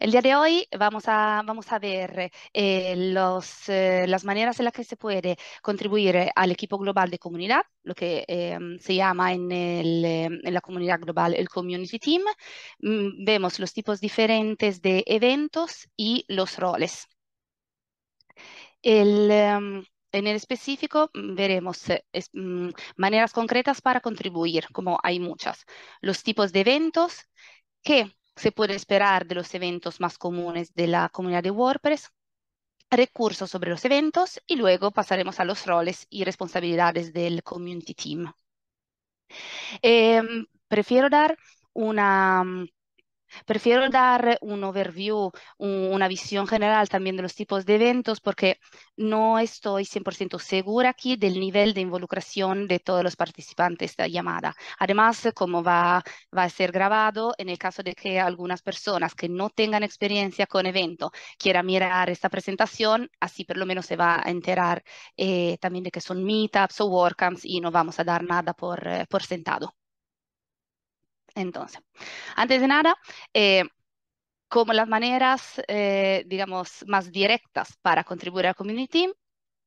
El día de hoy vamos a, vamos a ver eh, los, eh, las maneras en las que se puede contribuir al equipo global de comunidad, lo que em, se llama em, en, la comunidad global el Community Team. Mm, vemos los tipos diferentes de eventos y los roles. Em, en el específico mm, veremos eh, mm, maneras concretas para contribuir, como hay muchas. Los tipos de eventos que se puede esperar de los eventos más comunes de la comunidad de WordPress, recursos sobre los eventos y luego pasaremos a los roles y responsabilidades del community team. Em, prefiero dar una mm, Prefiero dar un overview, una visión general también de los tipos de eventos, porque no estoy 100% segura aquí del nivel de involucración de todos los participantes de la llamada. Además, como va, va a ser grabado, en el caso de que algunas personas que no tengan experiencia con evento quieran mirar esta presentación, así por lo menos se va a enterar eh, también de que son meetups o workshops y no vamos a dar nada por eh, sentado. Entonces, antes de nada, eh, como las maneras, eh, digamos, más directas para contribuir al community, Team,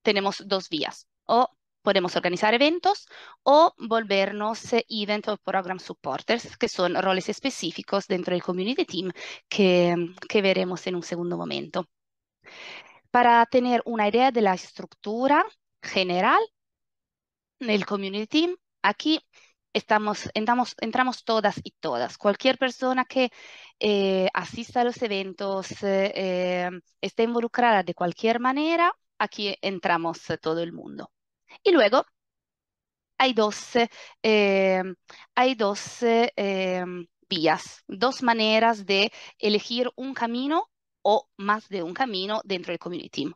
tenemos dos vías. O podemos organizar eventos o volvernos eh, event or program supporters, que son roles específicos dentro del community team que, que veremos en un segundo momento. Para tener una idea de la estructura general del community team, aquí estamos, entramos, entramos todas y todas. Cualquier persona que eh, asista a los eventos, está eh, em, esté involucrada de cualquier manera, aquí entramos eh, todo el mundo. Y luego hay dos, em, hay dos em, vías, dos maneras de elegir un camino o más de un camino dentro del community.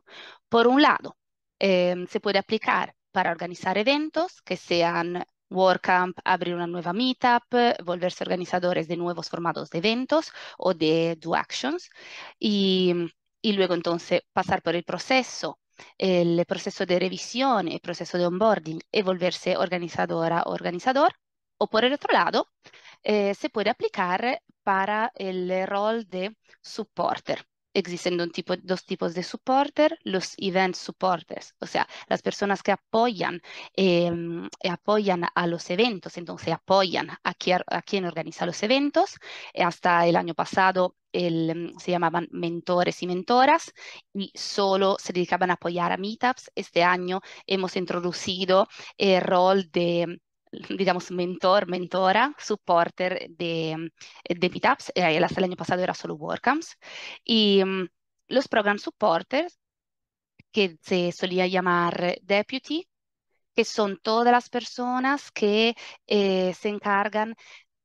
Por un lado, se puede aplicar para organizar eventos que sean Workcamp abrir una nueva meetup, volverse organizadores de nuevos formatos de eventos o de Do Actions y, luego entonces pasar por el proceso el proceso de revisión, el proceso de onboarding y volverse organizadora o organizador. O por el otro lado, eh, se puede aplicar para el rol de supporter existen dos tipos de supporter, los event supporters, o sea, las personas que apoyan, em, apoyan a los eventos, entonces apoyan a quien, a quien organiza los eventos. Hasta el año pasado se llamaban mentores y mentoras y solo se dedicaban a apoyar a meetups. Este año hemos introducido el eh, rol de digamos, mentor, mentora, supporter de, mm, de eh, el año pasado era solo WordCamps. Y mm, los program supporters, que se solía llamar deputy, que son todas las personas que eh, se encargan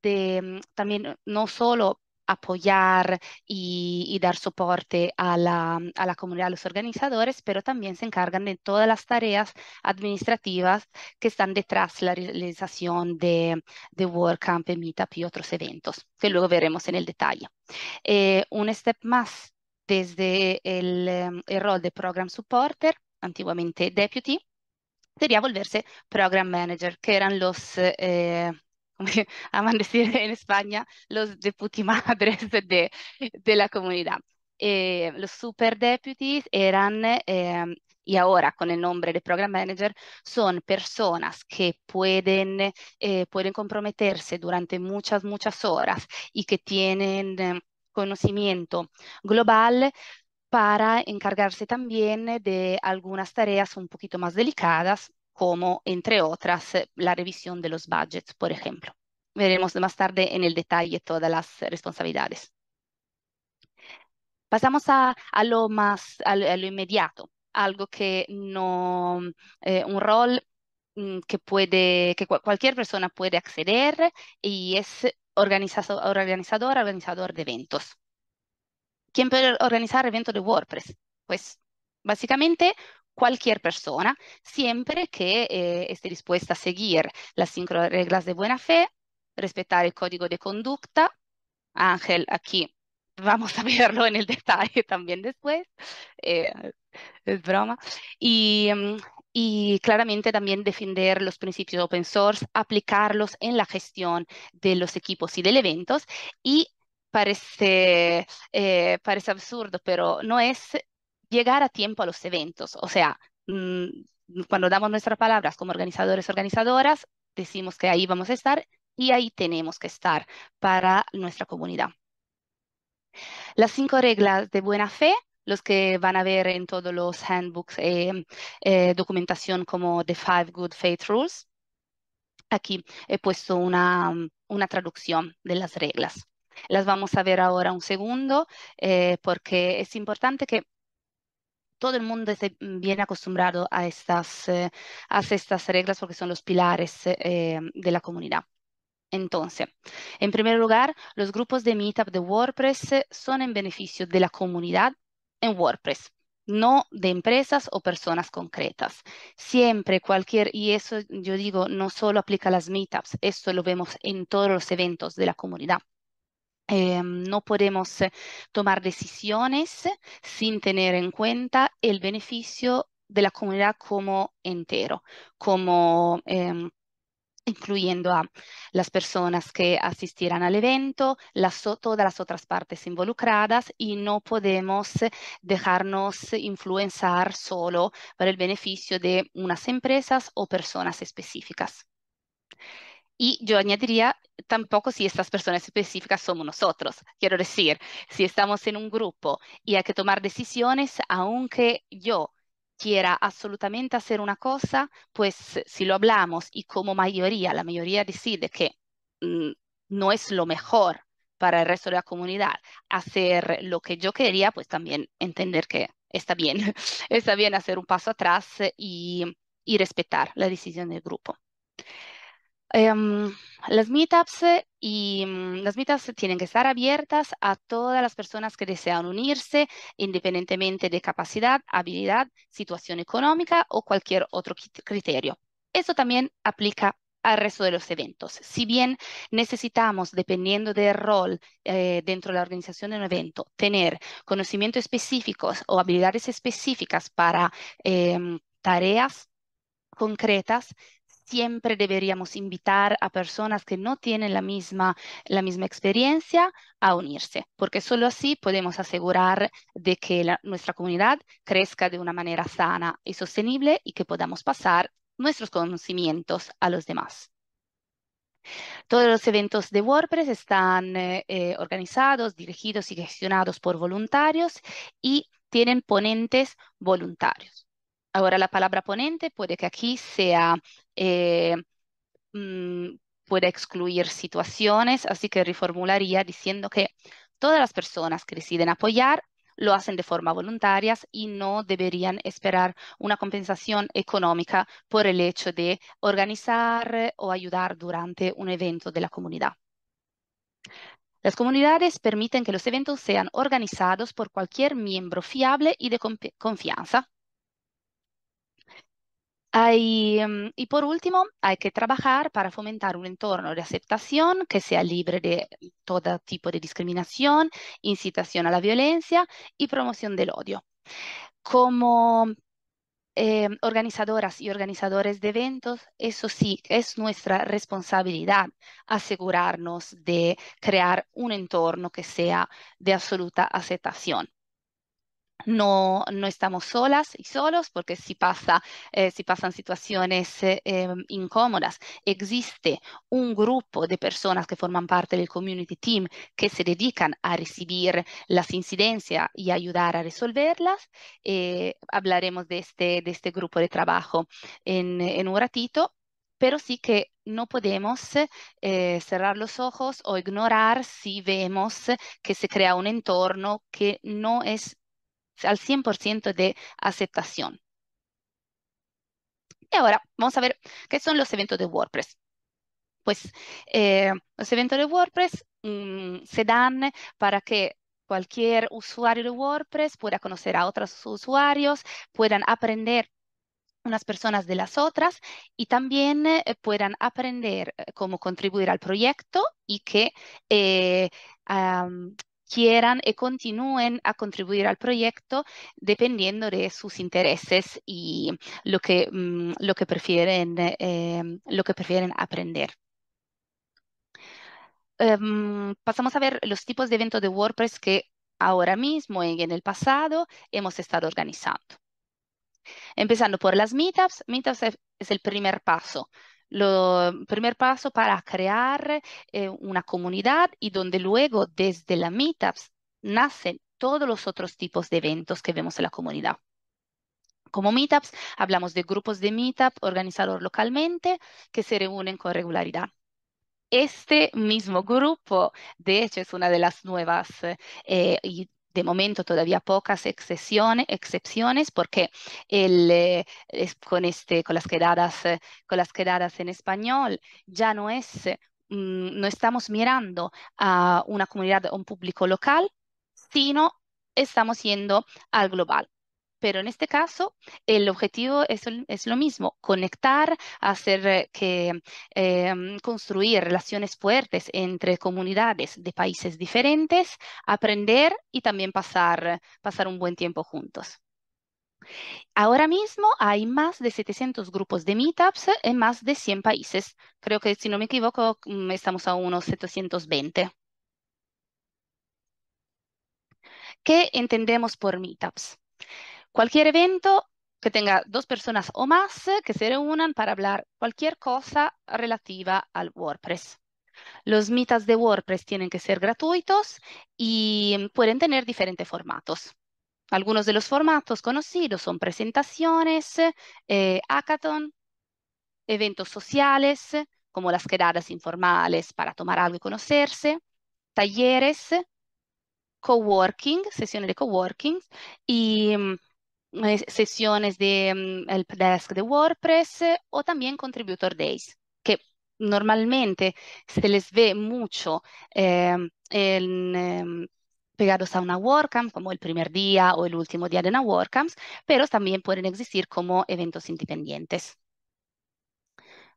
de mm, también no solo apoyar y, dar soporte a la, comunidad, a los organizadores, pero también se encargan de todas las tareas administrativas que están detrás de la realización de, de WordCamp, Meetup y otros eventos, que luego veremos en el detalle. Eh, un step más desde el, em, el rol de Program Supporter, antiguamente Deputy, sería volverse Program Manager, que eran los... Eh, como aman decir en España, los deputimadres de, de la comunidad. Eh, los super deputies eran, eh, em, y ahora con el nombre de program manager, son personas que pueden, eh, pueden comprometerse durante muchas, muchas horas y que tienen em, conocimiento global para encargarse también de algunas tareas un poquito más delicadas como, entre otras, eh, la revisión de los budgets, por ejemplo. Veremos más tarde en el detalle todas las responsabilidades. Pasamos a, a lo más, a lo, inmediato, algo que no, eh, un rol mm, que puede, que cualquier persona puede acceder y es organizador, organizador, organizador de eventos. ¿Quién puede organizar eventos de WordPress? Pues básicamente cualquier persona, siempre que eh, esté dispuesta a seguir las cinco reglas de buena fe, respetar el código de conducta. Ángel, aquí vamos a verlo en el detalle también después, eh, es broma. Mm, y, claramente también defender los principios open source, aplicarlos en la gestión de los equipos y del eventos y parece, eh, parece absurdo, pero no es llegar a tiempo a los eventos. O sea, mm, cuando damos nuestras palabras como organizadores, organizadoras, decimos que ahí vamos a estar y ahí tenemos que estar para nuestra comunidad. Las cinco reglas de buena fe, los que van a ver en todos los handbooks em, eh, documentación como The Five Good Faith Rules. Aquí he puesto una, una traducción de las reglas. Las vamos a ver ahora un segundo eh, porque es importante que todo el mundo se bien acostumbrado a estas, eh, a estas reglas porque son los pilares eh, eh, de la comunidad. Entonces, en primer lugar, los grupos de Meetup de WordPress son en beneficio de la comunidad en WordPress no de empresas o personas concretas. Siempre cualquier, y eso yo digo, no solo aplica a las meetups, esto lo vemos en todos los eventos de la comunidad. Em, no podemos eh, tomar decisiones sin tener en cuenta el beneficio de la comunidad como entero, como em, incluyendo a las personas que asistirán al evento, las, todas las otras partes involucradas y no podemos eh, dejarnos influenciar solo para el beneficio de unas empresas o personas específicas. Y yo añadiría tampoco si estas personas específicas somos nosotros. Quiero decir, si estamos en un grupo y hay que tomar decisiones, aunque yo quiera absolutamente hacer una cosa, pues si lo hablamos y como mayoría, la mayoría decide que mm, no es lo mejor para el resto de la comunidad hacer lo que yo quería, pues también entender que está bien, está bien hacer un paso atrás y respetar la decisión del grupo. Em, las meetups eh, y mm, las meetups tienen que estar abiertas a todas las personas que desean unirse, independientemente de capacidad, habilidad, situación económica o cualquier otro criterio. Eso también aplica al resto de los eventos. Si bien necesitamos, dependiendo del rol eh, dentro de la organización de un evento, tener conocimientos específicos o habilidades específicas para em, tareas concretas, siempre deberíamos invitar a personas que no tienen la misma, la misma experiencia a unirse, porque solo así podemos asegurar de que nuestra comunidad crezca de una manera sana y sostenible y que podamos pasar nuestros conocimientos a los demás. Todos los eventos de WordPress están eh, eh, organizados, dirigidos y gestionados por voluntarios y tienen ponentes voluntarios. Ahora la palabra ponente puede que aquí sea, eh, mm, puede excluir situaciones, así que reformularía diciendo que todas las personas que deciden apoyar lo hacen de forma voluntaria y no deberían esperar una compensación económica por el hecho de organizar o ayudar durante un evento de la comunidad. Las comunidades permiten que los eventos sean organizados por cualquier miembro fiable y de confianza, Em, y por último, hay que trabajar para fomentar un entorno de aceptación que sea libre de todo tipo de discriminación, incitación a la violencia y promoción del odio. Como em, organizadoras y organizadores de eventos, eso sí, es nuestra responsabilidad asegurarnos de crear un entorno que sea de absoluta aceptación no, no, estamos solas y solos, porque si, pasa, eh, si pasan situaciones eh, em, incómodas, existe un grupo de personas que forman parte del community team que se dedican a recibir las incidencias y ayudar a resolverlas. Eh, hablaremos de este, de este grupo de trabajo en, un ratito, pero sí que no podemos cerrar los ojos o ignorar si vemos que se crea un entorno que no es al 100% de aceptación. Y ahora vamos a ver qué son los eventos de WordPress. Pues eh, los eventos de WordPress mm, se dan para que cualquier usuario de WordPress pueda conocer a otros usuarios, puedan aprender unas personas de las otras y también eh, puedan aprender eh, cómo contribuir al proyecto y que eh, quieran y eh, continúen a contribuir al proyecto dependiendo de sus intereses y lo que, mm, lo que, prefieren, em, lo que prefieren aprender. Em, pasamos a ver los tipos de eventos de WordPress que ahora mismo y en el pasado hemos estado organizando. Empezando por las meetups, meetups es el primer paso el primer paso para crear eh, una comunidad y donde luego desde la meetups nacen todos los otros tipos de eventos que vemos en la comunidad. Como meetups, hablamos de grupos de meetup organizados localmente que se reúnen con regularidad. Este mismo grupo, de hecho, es una de las nuevas eh, de momento todavía pocas excepciones, excepciones porque el, eh, con, este, con, las quedadas, eh, con las quedadas en español ya no es, eh, mm, no estamos mirando a una comunidad, o un público local, sino estamos yendo al global pero en este caso el objetivo es, lo mismo, conectar, hacer eh, que em, construir relaciones fuertes entre comunidades de países diferentes, aprender y también pasar, pasar un buen tiempo juntos. Ahora mismo hay más de 700 grupos de meetups en más de 100 países. Creo que, si no me equivoco, mm, estamos a unos 720. ¿Qué entendemos por meetups? Cualquier evento que tenga dos personas o más eh, que se reúnan para hablar cualquier cosa relativa al WordPress. Los mitas de WordPress tienen que ser gratuitos y pueden tener diferentes formatos. Algunos de los formatos conocidos son presentaciones, eh, hackathon, eventos sociales, como las quedadas informales para tomar algo y conocerse, talleres, coworking, sesiones de coworking y mm, eh, sesiones de helpdesk mm, de WordPress eh, o también Contributor Days, que normalmente se les ve mucho eh, em, pegados a una WordCamp, como el primer día o el último día de una WordCamp, pero también pueden existir como eventos independientes.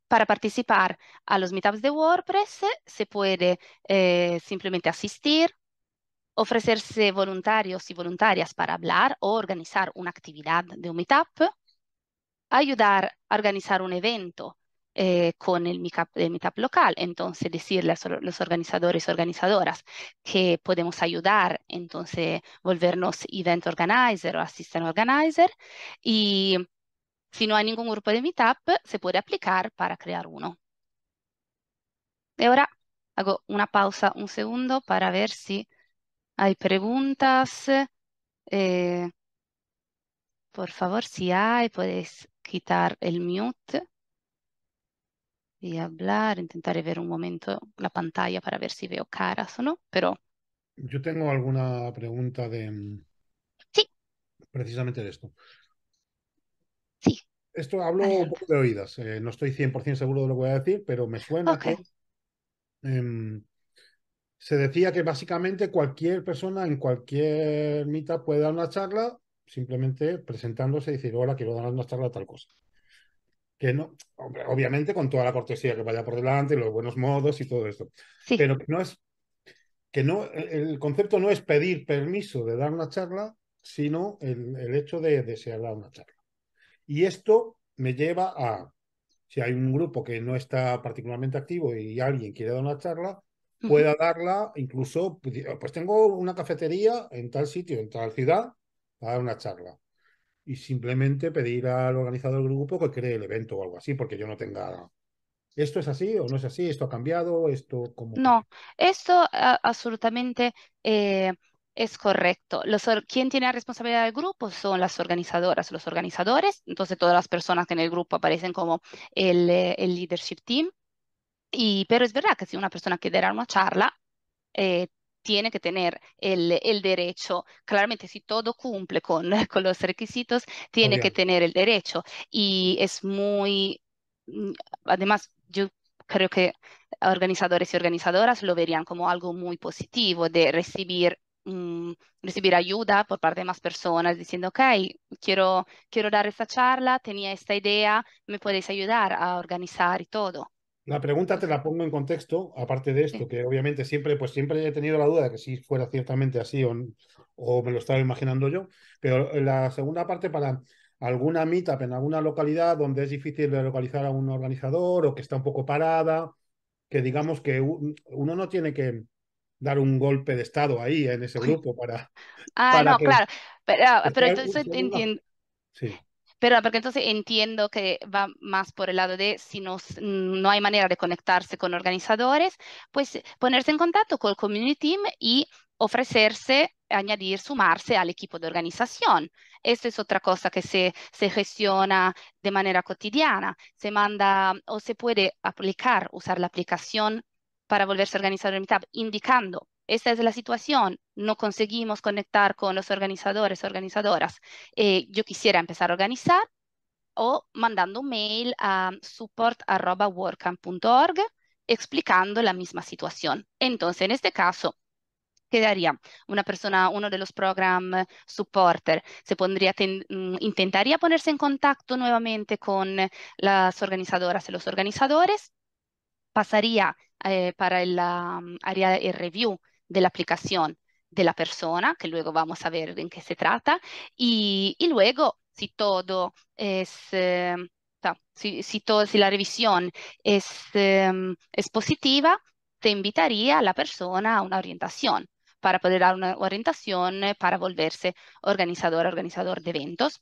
Para participar a los meetups de WordPress se puede simplemente asistir, ofrecerse voluntarios y voluntarias para hablar o organizar una actividad de un meetup, ayudar a organizar un evento eh, con el meetup, el meetup, local, entonces decirle a los organizadores y organizadoras que podemos ayudar, entonces volvernos event organizer o assistant organizer y si no hay ningún grupo de meetup, se puede aplicar para crear uno. Y ahora hago una pausa un segundo para ver si hay preguntas. Eh, por favor, si hay, puedes quitar el mute y hablar. Intentaré ver un momento la pantalla para ver si veo caras o no, pero... Yo tengo alguna pregunta de... Mm, sí. Precisamente de esto. Sí. Esto hablo un poco de oídas. Eh, no estoy 100% seguro de lo que voy a decir, pero me suena que... Em, se decía que básicamente cualquier persona en cualquier mitad puede dar una charla simplemente presentándose y decir, hola, quiero dar una charla tal cosa. Que no, obviamente con toda la cortesía que vaya por delante, los buenos modos y todo esto. Pero no es, que no, el concepto no es pedir permiso de dar una charla, sino el, el hecho de desear dar una charla. Y esto me lleva a, si hay un grupo que no está particularmente activo y alguien quiere dar una charla, pueda darla, incluso, pues, pues tengo una cafetería en tal sitio, en tal ciudad, para dar una charla. Y simplemente pedir al organizador del grupo que cree el evento o algo así, porque yo no tenga ¿Esto es así o no es así? ¿Esto ha cambiado? ¿Esto cómo? No, esto absolutamente eh, es correcto. Los, quién tiene la responsabilidad del grupo son las organizadoras, los organizadores, entonces todas las personas que en el grupo aparecen como el, eh, el leadership team. Y, pero es verdad que si una persona quiere dar una charla, eh, tiene que tener el, derecho. Claramente, si todo cumple con, con los requisitos, tiene que tener el derecho. Y es muy, mm, además, yo creo que organizadores y organizadoras lo verían como algo muy positivo de recibir mm, recibir ayuda por parte de más personas diciendo, ok, quiero, quiero dar esta charla, tenía esta idea, me podéis ayudar a organizar y todo. La pregunta te la pongo en contexto, aparte de esto, que obviamente siempre, pues siempre he tenido la duda de que si fuera ciertamente así o, me lo estaba imaginando yo, pero la segunda parte para alguna meetup en alguna localidad donde es difícil de localizar a un organizador o que está un poco parada, que digamos que uno no tiene que dar un golpe de estado ahí en ese grupo para... Ah, no, claro, pero, pero entonces entiendo. Sí. Pero porque entonces entiendo que va más por el lado de si no, hay manera de conectarse con organizadores, pues ponerse en contacto con el community team y ofrecerse, añadir, sumarse al equipo de organización. Esto es otra cosa que se, se, gestiona de manera cotidiana. Se manda o se puede aplicar, usar la aplicación para volverse organizador en Meetup, indicando esta es la situación, no conseguimos conectar con los organizadores, organizadoras. Eh, yo quisiera empezar a organizar o mandando un mail a support.workcamp.org explicando la misma situación. Entonces, en este caso, quedaría una persona, uno de los program supporter, se pondría, mm, intentaría ponerse en contacto nuevamente con las organizadoras y los organizadores, pasaría eh, para el mm, área de review de la aplicación de la persona, que luego vamos a ver en qué se trata, y, luego si todo es, eh, si, todo, si la revisión em, es, positiva, te invitaría a la persona a una orientación para poder dar una orientación eh, para volverse organizador, organizador de eventos.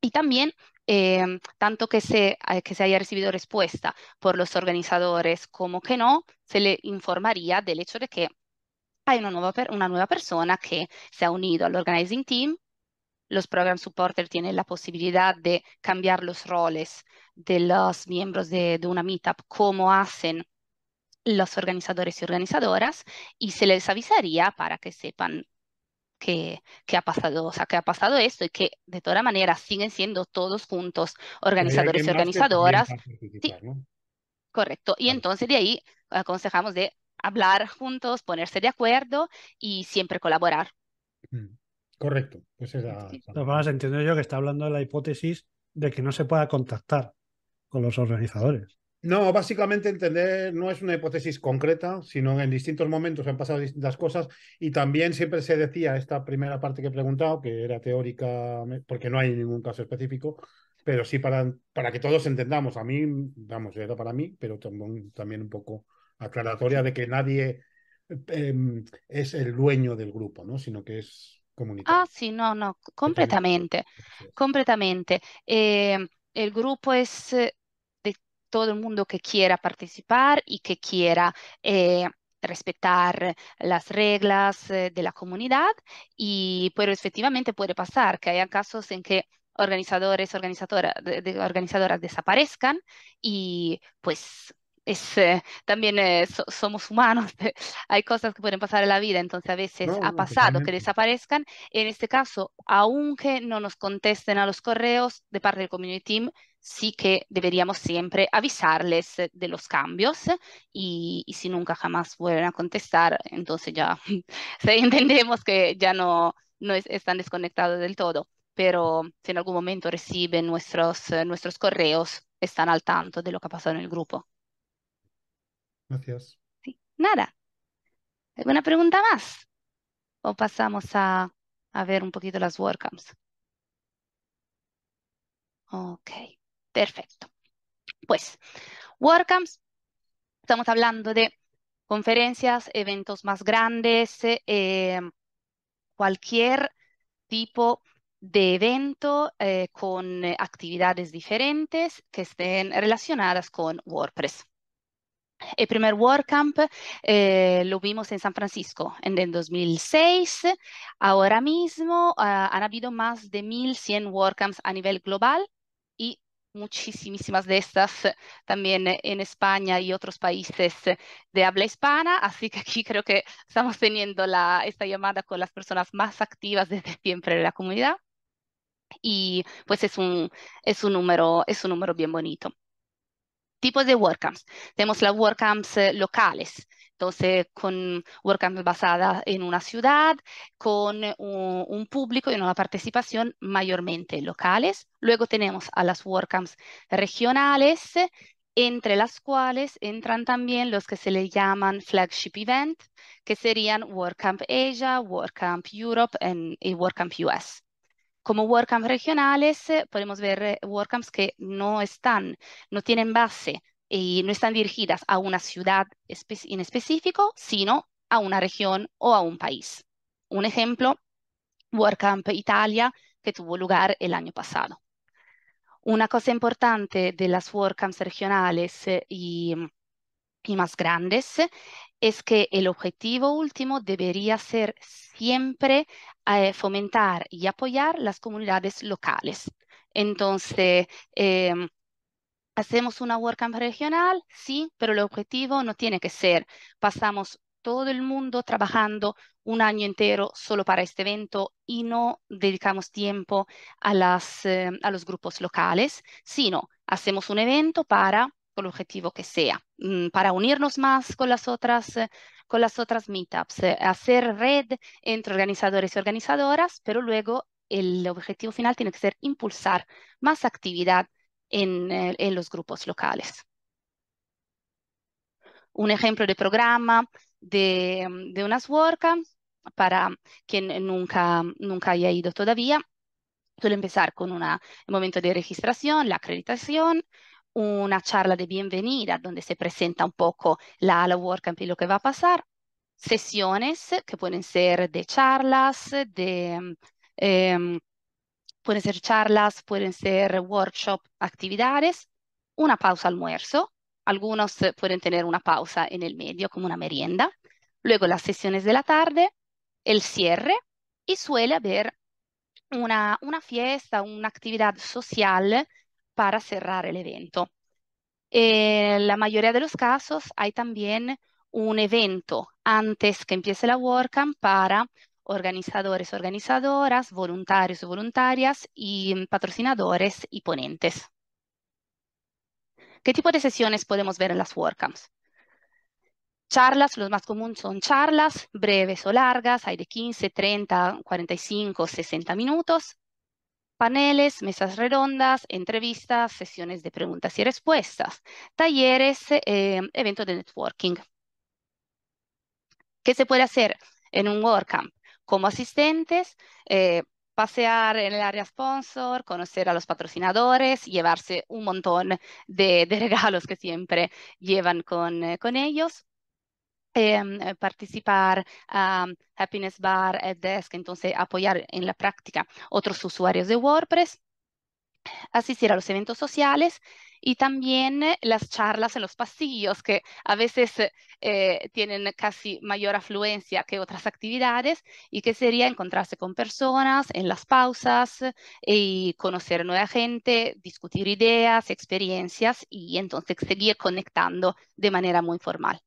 Y también, em, tanto que se, eh, que se haya recibido respuesta por los organizadores como que no, se le informaría del hecho de que hay una nueva, una nueva persona que se ha unido al organizing team. Los program supporters tienen la posibilidad de cambiar los roles de los miembros de, una meetup, como hacen los organizadores y organizadoras, y se les avisaría para que sepan que, que, ha pasado, o sea, que ha pasado esto y que de todas maneras siguen siendo todos juntos organizadores y organizadoras. Correcto. Y entonces de ahí aconsejamos de hablar juntos, ponerse de acuerdo y siempre colaborar. Mm, correcto. Pues entiendo yo que está hablando de la hipótesis de que no se pueda contactar con los organizadores. No, básicamente entender no es una hipótesis concreta, sino en distintos momentos han pasado las cosas y también siempre se decía esta primera parte que he preguntado, que era teórica, porque no hay ningún caso específico, pero sí para, para que todos entendamos. A mí, vamos, era para mí, pero también un poco aclaratoria de que nadie em, es el dueño del grupo, ¿no? Sino que es comunitario. Ah, sí, no, no, completamente, completamente. Em, el grupo es eh, de todo el mundo que quiera participar y que quiera eh, respetar las reglas eh, de la comunidad, y, pero efectivamente puede pasar que haya casos en que organizadores, organizadoras, organizadoras desaparezcan y pues es, eh, también eh, somos humanos, hay cosas que pueden pasar en la vida, entonces a veces ha pasado que desaparezcan. En este caso, aunque no nos contesten a los correos de parte del community team, sí que deberíamos siempre avisarles eh, de los cambios y, si nunca jamás vuelven a contestar, entonces ya entendemos que ya no, están desconectados del todo. Pero si en algún momento reciben nuestros, nuestros correos, están al tanto de lo que ha pasado en el grupo. Gracias. Sí, nada. ¿Alguna pregunta más? ¿O pasamos a, ver un poquito las WordCamps? Ok, perfecto. Pues, WordCamps, estamos hablando de conferencias, eventos más grandes, eh, cualquier tipo de evento eh, con eh, actividades diferentes que estén relacionadas con WordPress. El primer WordCamp eh, lo vimos en San Francisco en el 2006. Ahora mismo ah, han habido más de 1.100 WordCamps a nivel global y muchísimas de estas también en España y otros países de habla hispana, así que aquí creo que estamos teniendo la, esta llamada con las personas más activas desde siempre de la comunidad y pues es un, es un, número, es un número bien bonito tipos de WordCamps. Tenemos las WordCamps eh, locales, entonces con WordCamps basadas en una ciudad, con eh, un, público y una participación mayormente locales. Luego tenemos a las WordCamps regionales, entre las cuales entran también los que se le llaman flagship event, que serían WordCamp Asia, WordCamp Europe y WordCamp US como WordCamps regionales, eh, podemos ver eh, WordCamps que no están, no tienen base y no están dirigidas a una ciudad en específico, sino a una región o a un país. Un ejemplo, WordCamp Italia, que tuvo lugar el año pasado. Una cosa importante de las WordCamps regionales eh, y, y más grandes es que el objetivo último debería ser siempre eh, fomentar y apoyar las comunidades locales. Entonces, em, hacemos una WordCamp regional, sí, pero el objetivo no tiene que ser pasamos todo el mundo trabajando un año entero solo para este evento y no dedicamos tiempo a, em, a los grupos locales, sino hacemos un evento para el objetivo que sea, mm, para unirnos más con las otras, eh, con las otras meetups, eh, hacer red entre organizadores y organizadoras, pero luego el objetivo final tiene que ser impulsar más actividad en, eh, en los grupos locales. Un ejemplo de programa de, mm, de unas WordCamps para quien nunca, nunca haya ido todavía, suele empezar con un momento de registración, la acreditación, una charla de bienvenida donde se presenta un poco la, work WordCamp y lo que va a pasar, sesiones eh, que pueden ser de charlas, eh, de, mm, em, pueden ser charlas, pueden ser workshop, actividades, una pausa almuerzo, algunos eh, pueden tener una pausa en el medio como una merienda, luego las sesiones de la tarde, el cierre y suele haber una, una fiesta, una actividad social para cerrar el evento. En eh, la mayoría de los casos hay también un evento antes que empiece la WordCamp para organizadores, organizadoras, voluntarios, voluntarias y patrocinadores y ponentes. ¿Qué tipo de sesiones podemos ver en las WordCamps? Charlas, los más comunes son charlas breves o largas, hay de 15, 30, 45, 60 minutos paneles, mesas redondas, entrevistas, sesiones de preguntas y respuestas, talleres, eh, eventos de networking. ¿Qué se puede hacer en un WordCamp? Como asistentes, eh, pasear en el área sponsor, conocer a los patrocinadores, llevarse un montón de, regalos que siempre llevan con eh, ellos Em, eh, participar a Happiness Bar, eh, Desk, entonces apoyar en la práctica otros usuarios de WordPress, asistir a los eventos sociales y también eh, las charlas en los pasillos, que a veces tienen casi mayor afluencia que otras actividades, y que sería encontrarse con personas en las pausas y conocer nueva gente, discutir ideas, experiencias y entonces seguir conectando de manera muy formal.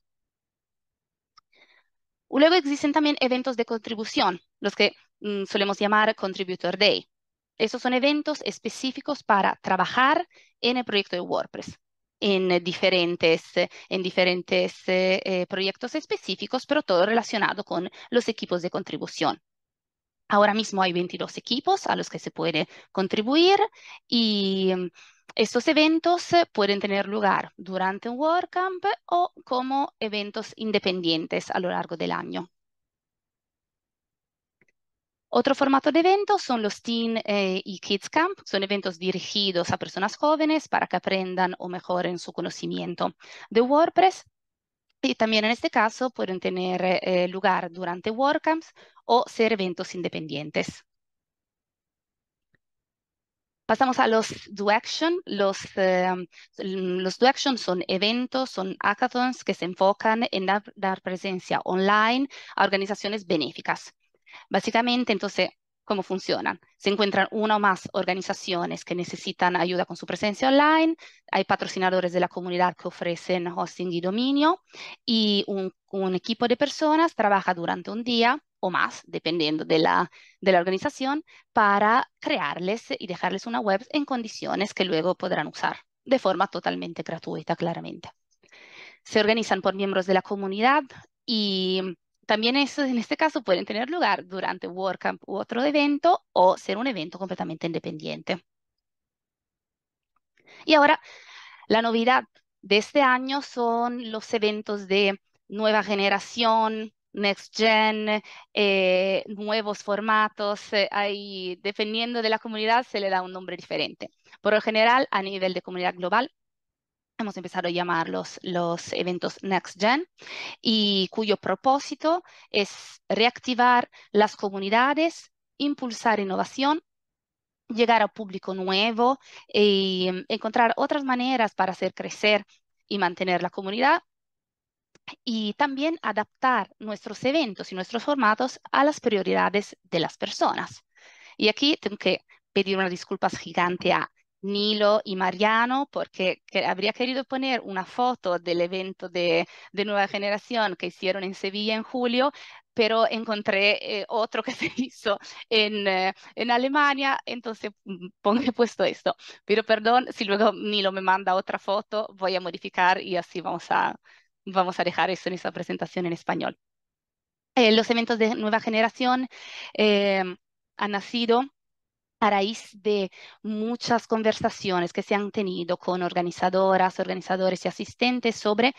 Luego existen también eventos de contribución, los que mm, solemos llamar Contributor Day. Esos son eventos específicos para trabajar en el proyecto de WordPress, en eh, diferentes, eh, en diferentes eh, proyectos específicos, pero todo relacionado con los equipos de contribución. Ahora mismo hay 22 equipos a los que se puede contribuir y mm, estos eventos eh, pueden tener lugar durante un WordCamp eh, o como eventos independientes a lo largo del año. Otro formato de evento son los Teen eh, y Kids Camp. Son eventos dirigidos a personas jóvenes para que aprendan o mejoren su conocimiento de WordPress. Y también en este caso pueden tener lugar durante WordCamps o ser eventos independientes. Pasamos a los Do Action. Em, los, Do Action son eventos, son hackathons que se enfocan en dar presencia online a organizaciones benéficas. Básicamente, entonces, cómo funcionan. Se encuentran una o más organizaciones que necesitan ayuda con su presencia online, hay patrocinadores de la comunidad que ofrecen hosting y dominio y un, equipo de personas trabaja durante un día o más, dependiendo de la, de la organización, para crearles y dejarles una web en condiciones que luego podrán usar de forma totalmente gratuita, claramente. Se organizan por miembros de la comunidad y también en este caso pueden tener lugar durante WordCamp u otro evento o ser un evento completamente independiente. Y ahora, la novedad de este año son los eventos de nueva generación, next gen, eh, nuevos formatos, eh, ahí, dependiendo de la comunidad se le da un nombre diferente. Por lo general, a nivel de comunidad global, hemos empezado a llamarlos los, eventos Next Gen y cuyo propósito es reactivar las comunidades, impulsar innovación, llegar a público nuevo y em, encontrar otras maneras para hacer crecer y mantener la comunidad y también adaptar nuestros eventos y nuestros formatos a las prioridades de las personas. Y aquí tengo que pedir una disculpas gigante a Nilo y Mariano, porque habría querido poner una foto del evento de, Nueva Generación que hicieron en Sevilla en julio, pero encontré eh, otro que se hizo en, eh, en Alemania, entonces mm, pongo puesto esto. Pero perdón, si luego Nilo me manda otra foto, voy a modificar y así vamos a, vamos a dejar eso en esa presentación en español. Eh, los eventos de nueva generación han nacido a raíz de muchas conversaciones que se han tenido con organizadoras, organizadores y asistentes sobre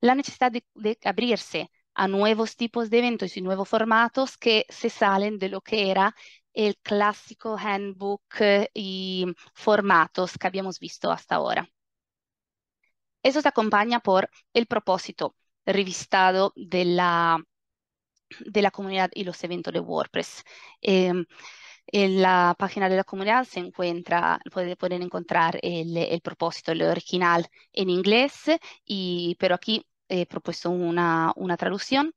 la necesidad de, abrirse a nuevos tipos de eventos y nuevos formatos que se salen de lo que era el clásico handbook eh, y formatos que habíamos visto hasta ahora. Eso se acompaña por el propósito revistado de la, de la comunidad y los eventos de WordPress. Em, en la página de la comunidad se encuentra, puede, pueden encontrar el, el, propósito, el original en inglés, y, pero aquí he propuesto una, una traducción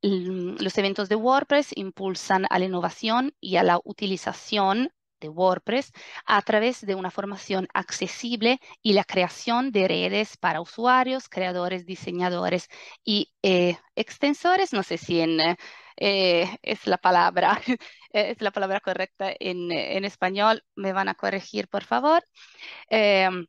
los eventos de WordPress impulsan a la innovación y a la utilización de WordPress a través de una formación accesible y la creación de redes para usuarios, creadores, diseñadores y eh, extensores. No sé si en, eh, eh, es la palabra, es la palabra correcta eh, en, español. Me van a corregir, por favor. Em,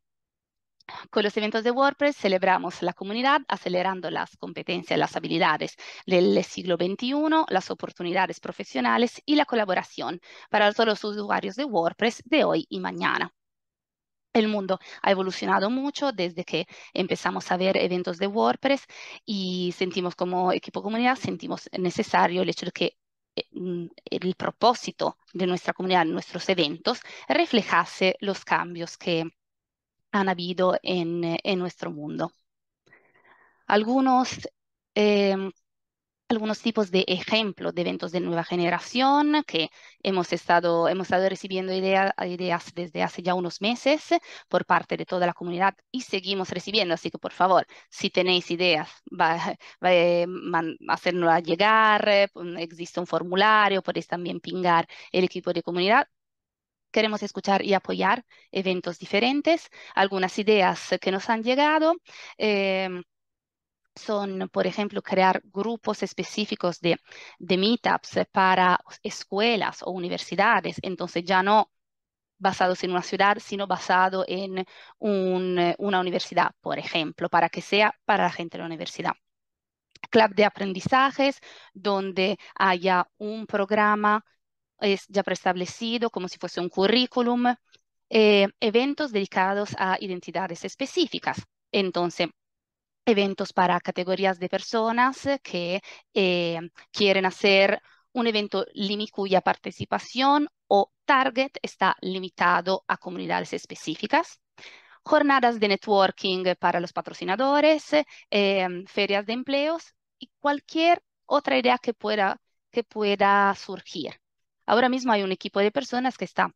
con los eventos de WordPress celebramos la comunidad acelerando las competencias, las habilidades del siglo XXI, las oportunidades profesionales y la colaboración para todos los usuarios de WordPress de hoy y mañana el mundo ha evolucionado mucho desde que empezamos a ver eventos de WordPress y sentimos como equipo comunidad, sentimos necesario el hecho de que eh, mm, el propósito de nuestra comunidad, nuestros eventos, reflejase los cambios que han habido en, eh, nuestro mundo. Algunos em, algunos tipos de ejemplos de eventos de nueva generación que hemos estado, hemos estado recibiendo ideas ideas desde hace ya unos meses por parte de toda la comunidad y seguimos recibiendo. Así que, por favor, si tenéis ideas, va, eh, llegar, eh, existe un formulario, podéis también pingar el equipo de comunidad queremos escuchar y apoyar eventos diferentes, algunas ideas que nos han llegado. Eh, son, por ejemplo, crear grupos específicos de, meetups para escuelas o universidades. Entonces ya no basados en una ciudad, sino basado en eh, una universidad, por ejemplo, para que sea para la gente de la universidad. Club de aprendizajes, donde haya un programa ya preestablecido, como si fuese un currículum, eh, eventos dedicados a identidades específicas. Entonces, eventos para categorías de personas que eh, quieren hacer un evento cuya participación o target está limitado a comunidades específicas jornadas de networking para los patrocinadores, em, ferias de empleos y cualquier otra idea que pueda, que pueda surgir. Ahora mismo hay un equipo de personas que está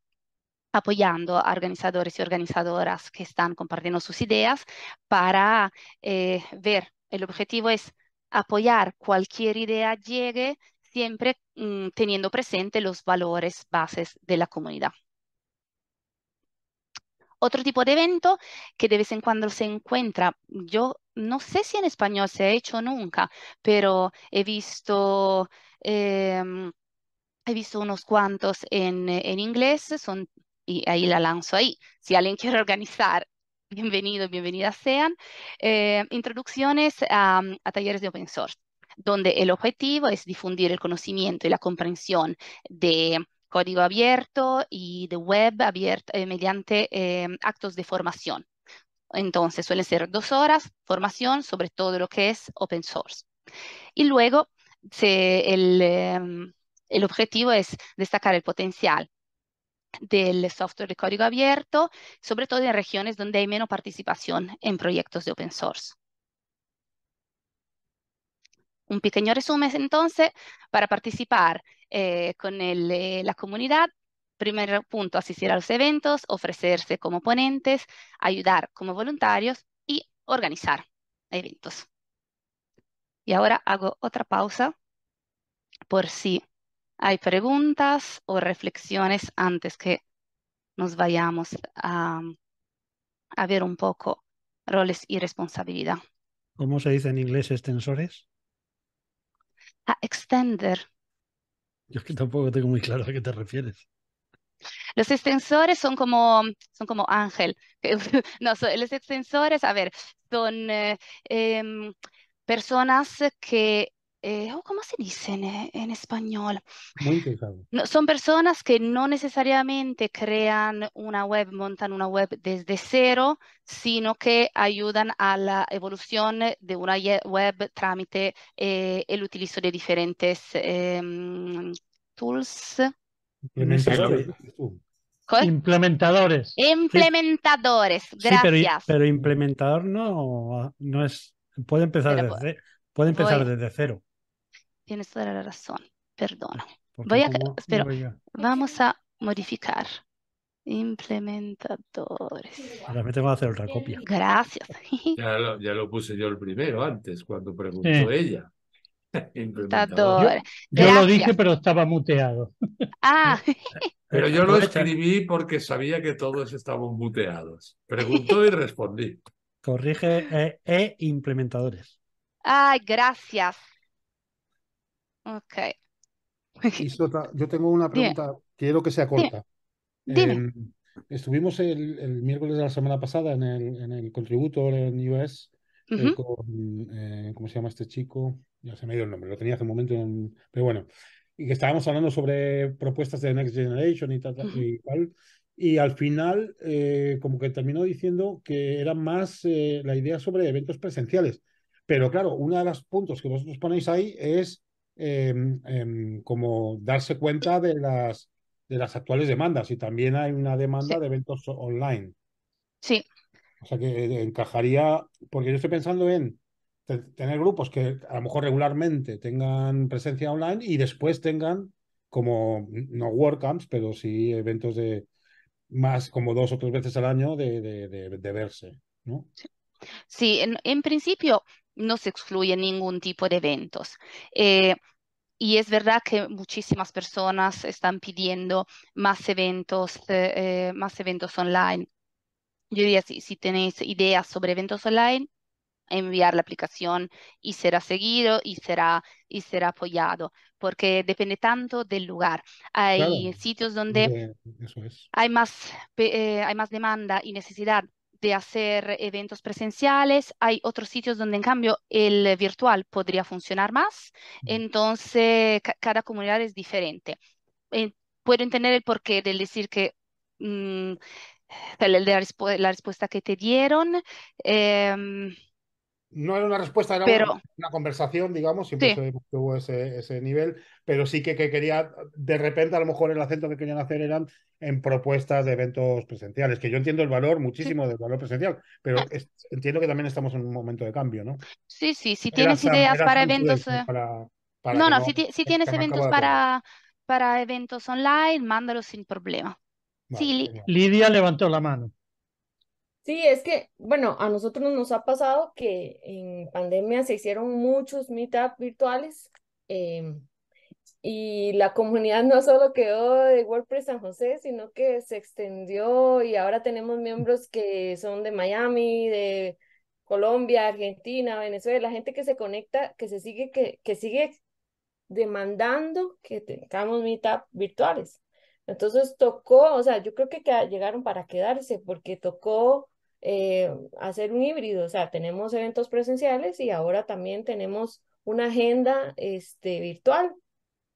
apoyando a organizadores y organizadoras que están compartiendo sus ideas para eh, ver, el objetivo es apoyar cualquier idea llegue siempre mm, teniendo presente los valores bases de la comunidad. Otro tipo de evento que de vez en cuando se encuentra, yo no sé si en español se ha hecho nunca, pero he visto... Em, he visto unos cuantos en, en, inglés, son y ahí la lanzo ahí. Si alguien quiere organizar, bienvenido, bienvenidas sean. Eh, introducciones a, talleres de open source, donde el objetivo es difundir el conocimiento y la comprensión de código abierto y de web abierto eh, mediante eh, actos de formación. Entonces suelen ser dos horas, formación sobre todo lo que es open source. Y luego se, el, em, el, objetivo es destacar el potencial del software de código abierto, sobre todo en regiones donde hay menos participación en proyectos de open source. Un pequeño resumen entonces, para participar eh, con eh, la comunidad, primer punto, asistir a los eventos, ofrecerse como ponentes, ayudar como voluntarios y organizar eventos. Y ahora hago otra pausa por si hay preguntas o reflexiones antes que nos vayamos a, ver un poco roles y responsabilidad. ¿Cómo se dice en inglés extensores? A extender. Yo es que tampoco tengo muy claro a qué te refieres. Los extensores son como, son como ángel. No, los extensores, a ver, son eh, em, personas que eh, ¿cómo se dice en, eh, español? son personas que no necesariamente crean una web, montan una web desde cero, sino que ayudan a la evolución de una web trámite eh, el utilizo de diferentes em, tools. Implementadores. Implementadores. gracias. pero, implementador no, no es, puede empezar Puede empezar desde cero. Tienes toda la razón. Perdona. Voy vamos a modificar. Implementadores. ahora me tengo que hacer otra copia. Gracias. Ya lo, puse yo el primero antes, cuando preguntó ella. Implementadores. Yo, lo dije, pero estaba muteado. Ah. Pero yo lo escribí porque sabía que todos estábamos muteados. Preguntó y respondí. Corrige e implementadores. Ay, gracias. Ok. yo tengo una pregunta, quiero que sea corta. Em, estuvimos el, miércoles de la semana pasada en el, en el Contributor en US eh, con, eh, ¿cómo se llama este chico? Ya se me dio el nombre, lo tenía hace un momento, pero bueno. Y que estábamos hablando sobre propuestas de Next Generation y tal, y tal. Y al final, eh, como que terminó diciendo que era más la idea sobre eventos presenciales. Pero claro, uno de los puntos que vosotros ponéis ahí es Em, em, como darse cuenta de las, de las actuales demandas y también hay una demanda de eventos online. Sí. O sea que eh, encajaría, porque yo estoy pensando en tener grupos que a lo mejor regularmente tengan presencia online y después tengan como, no WordCamps, pero sí eventos de más como dos o tres veces al año de, verse, ¿no? Sí, en principio no se excluye ningún tipo de eventos. Eh, y es verdad que muchísimas personas están pidiendo más eventos, eh, eh, más eventos online. Yo diría, si, si tenéis ideas sobre eventos online, enviar la aplicación y será seguido y será, y será apoyado, porque depende tanto del lugar. Hay sitios donde hay, más, hay más demanda y necesidad de hacer eventos presenciales, hay otros sitios donde en cambio el virtual podría funcionar más, entonces cada comunidad es diferente. pueden puedo entender el porqué del decir que mm, la, respuesta que te dieron. Eh, no era una respuesta, era una, conversación, digamos, siempre hubo ese, nivel, pero sí que, quería, de repente a lo mejor el acento que querían hacer eran en propuestas de eventos presenciales, que yo entiendo el valor muchísimo del valor presencial, pero entiendo que también estamos en un momento de cambio, ¿no? Sí, sí, si tienes ideas para eventos... Eh, no, no, si, tienes eventos para, para eventos online, mándalos sin problema. sí, Lidia levantó la mano. Sí, es que, bueno, a nosotros nos ha pasado que en pandemia se hicieron muchos meetups virtuales em, y la comunidad no solo quedó de WordPress San José, sino que se extendió y ahora tenemos miembros que son de Miami, de Colombia, Argentina, Venezuela, gente que se conecta, que se sigue, que, que sigue demandando que tengamos meetups virtuales. Entonces tocó, o sea, yo creo que llegaron para quedarse porque tocó eh, hacer un híbrido, o sea, tenemos eventos presenciales y ahora también tenemos una agenda este, virtual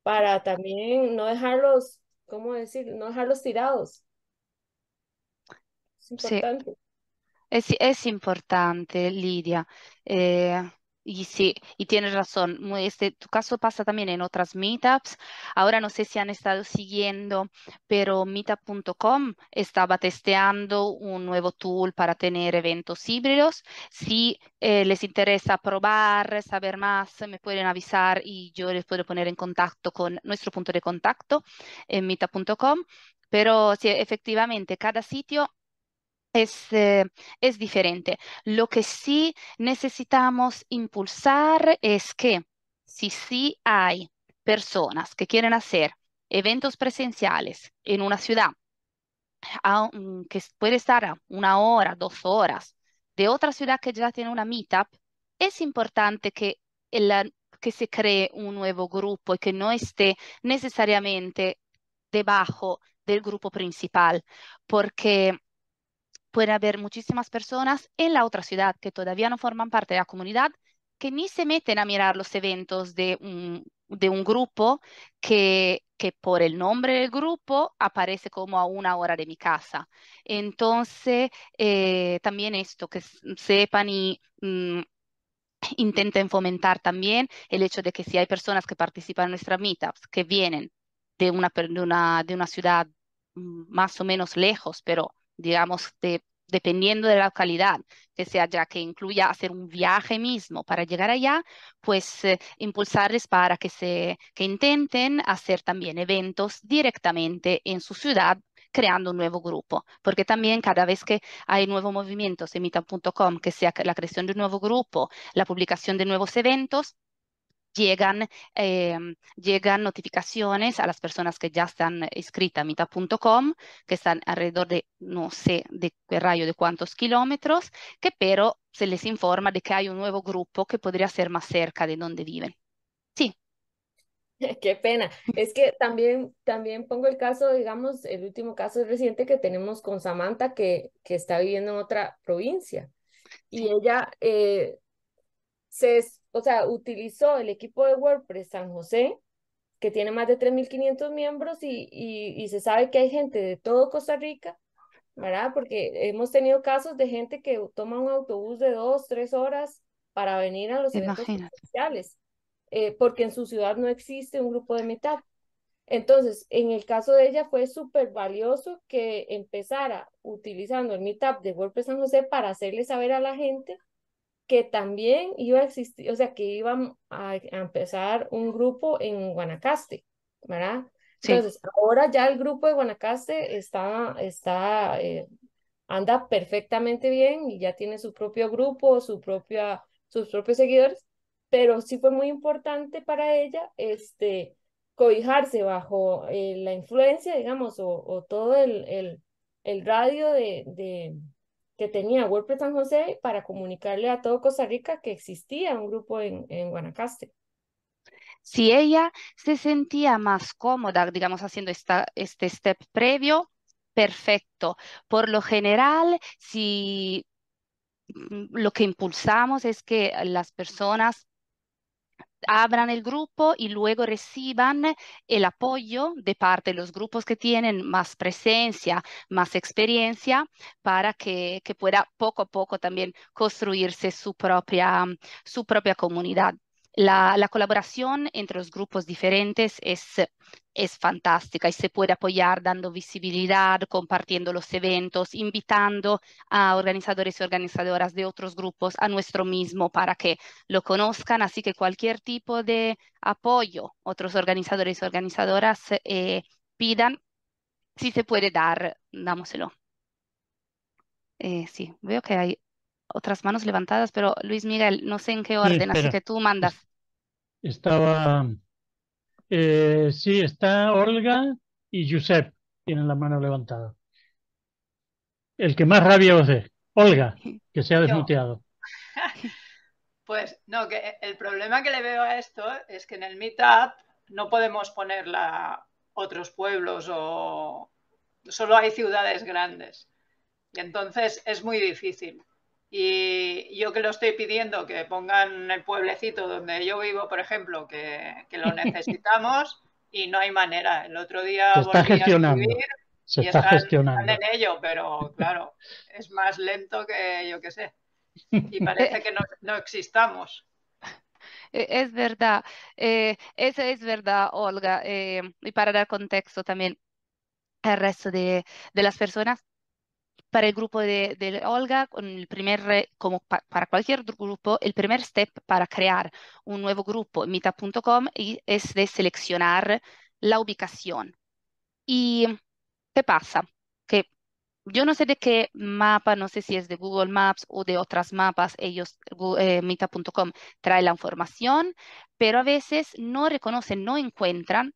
para también no dejarlos, ¿cómo decir? No dejarlos tirados. Es importante. Sí. Es, importante, Lidia. Eh, y sí, y tienes razón. Este, tu caso pasa también en otras meetups. Ahora no sé si han estado siguiendo, pero meetup.com estaba testeando un nuevo tool para tener eventos híbridos. Si eh, les interesa probar, saber más, me pueden avisar y yo les puedo poner en contacto con nuestro punto de contacto en meetup.com. Pero sí, efectivamente, cada sitio eh, es, diferente. Lo que sí necesitamos impulsar es que si sí hay personas que quieren hacer eventos presenciales en una ciudad, que puede estar una hora, dos horas, de otra ciudad que ya tiene una meetup, es importante que, que se cree un nuevo grupo y que no esté necesariamente debajo del grupo principal, porque puede haber muchísimas personas en la otra ciudad que todavía no forman parte de la comunidad que ni se meten a mirar los eventos de un, de un grupo que, que, por el nombre del grupo aparece como a una hora de mi casa. Entonces, eh, también esto, que sepan y mm, intenten fomentar también el hecho de que si hay personas que participan en nuestras meetups, que vienen de una, de una, de una ciudad mm, más o menos lejos, pero digamos, dependiendo de la calidad, que sea ya que incluya hacer un viaje mismo para llegar allá, pues eh, impulsarles para que, se, que intenten hacer también eventos directamente en su ciudad creando un nuevo grupo, porque también cada vez que hay nuevo movimiento semita.com que sea la creación de un nuevo grupo, la publicación de nuevos eventos, llegan, em, llegan notificaciones a las personas que ya están inscritas a mitad.com, que están alrededor de no sé de qué rayo de cuántos kilómetros, que pero se les informa de que hay un nuevo grupo que podría ser más cerca de donde viven. Sí. Qué pena. Es que también, también pongo el caso, digamos, el último caso reciente que tenemos con Samantha, que, que está viviendo en otra provincia. Y ella eh, se, o sea, utilizó el equipo de WordPress San José, que tiene más de 3.500 miembros y, y, y, se sabe que hay gente de todo Costa Rica, ¿verdad? Porque hemos tenido casos de gente que toma un autobús de dos, tres horas para venir a los eventos especiales. Eh, porque en su ciudad no existe un grupo de Meetup. Entonces, en el caso de ella fue súper valioso que empezara utilizando el Meetup de WordPress San José para hacerle saber a la gente que también iba a existir, o sea, que iban a, empezar un grupo en Guanacaste, ¿verdad? Entonces, ahora ya el grupo de Guanacaste está, está, eh, anda perfectamente bien y ya tiene su propio grupo, su propia, sus propios seguidores, pero sí fue muy importante para ella, este, cobijarse bajo eh, la influencia, digamos, o, o todo el, el, el radio de, que tenía WordPress San José para comunicarle a todo Costa Rica que existía un grupo en, Guanacaste. Si ella se sentía más cómoda, digamos, haciendo esta, este step previo, perfecto. Por lo general, si mm, lo que impulsamos es que las personas abran el grupo y luego reciban el apoyo de parte de los grupos que tienen más presencia, más experiencia, para que, pueda poco a poco también construirse su propia, su propia comunidad. La, colaboración entre los grupos diferentes es, es fantástica y se puede apoyar dando visibilidad, compartiendo los eventos, invitando a organizadores y organizadoras de otros grupos a nuestro mismo para que lo conozcan. Así que cualquier tipo de apoyo otros organizadores y organizadoras eh, pidan, si se puede dar, dámoselo. Eh, sí, veo que hay otras manos levantadas, pero Luis Miguel, no sé en qué orden, así que tú mandas. Estaba, eh, sí, está Olga y Josep tienen la mano levantada. El que más rabia os dé, Olga, que se ha desmuteado. Pues no, que el problema que le veo a esto es que en el Meetup no podemos poner la, otros pueblos o solo hay ciudades grandes. Y entonces es muy difícil. Y yo que lo estoy pidiendo, que pongan el pueblecito donde yo vivo, por ejemplo, que, lo necesitamos y no hay manera. El otro día... Se A se y está están, en ello, pero claro, es más lento que yo qué sé. Y parece que no, existamos. E-, es verdad, e, eso es verdad, Olga. E, y para dar contexto también al resto de, de las personas, para el grupo de, Olga, el primer, como para cualquier grupo, el primer step para crear un nuevo grupo en es de seleccionar la ubicación. ¿Y qué pasa? Que yo no sé de qué mapa, no sé si es de Google Maps o de otras mapas, ellos, eh, trae la información, pero a veces no reconocen, no encuentran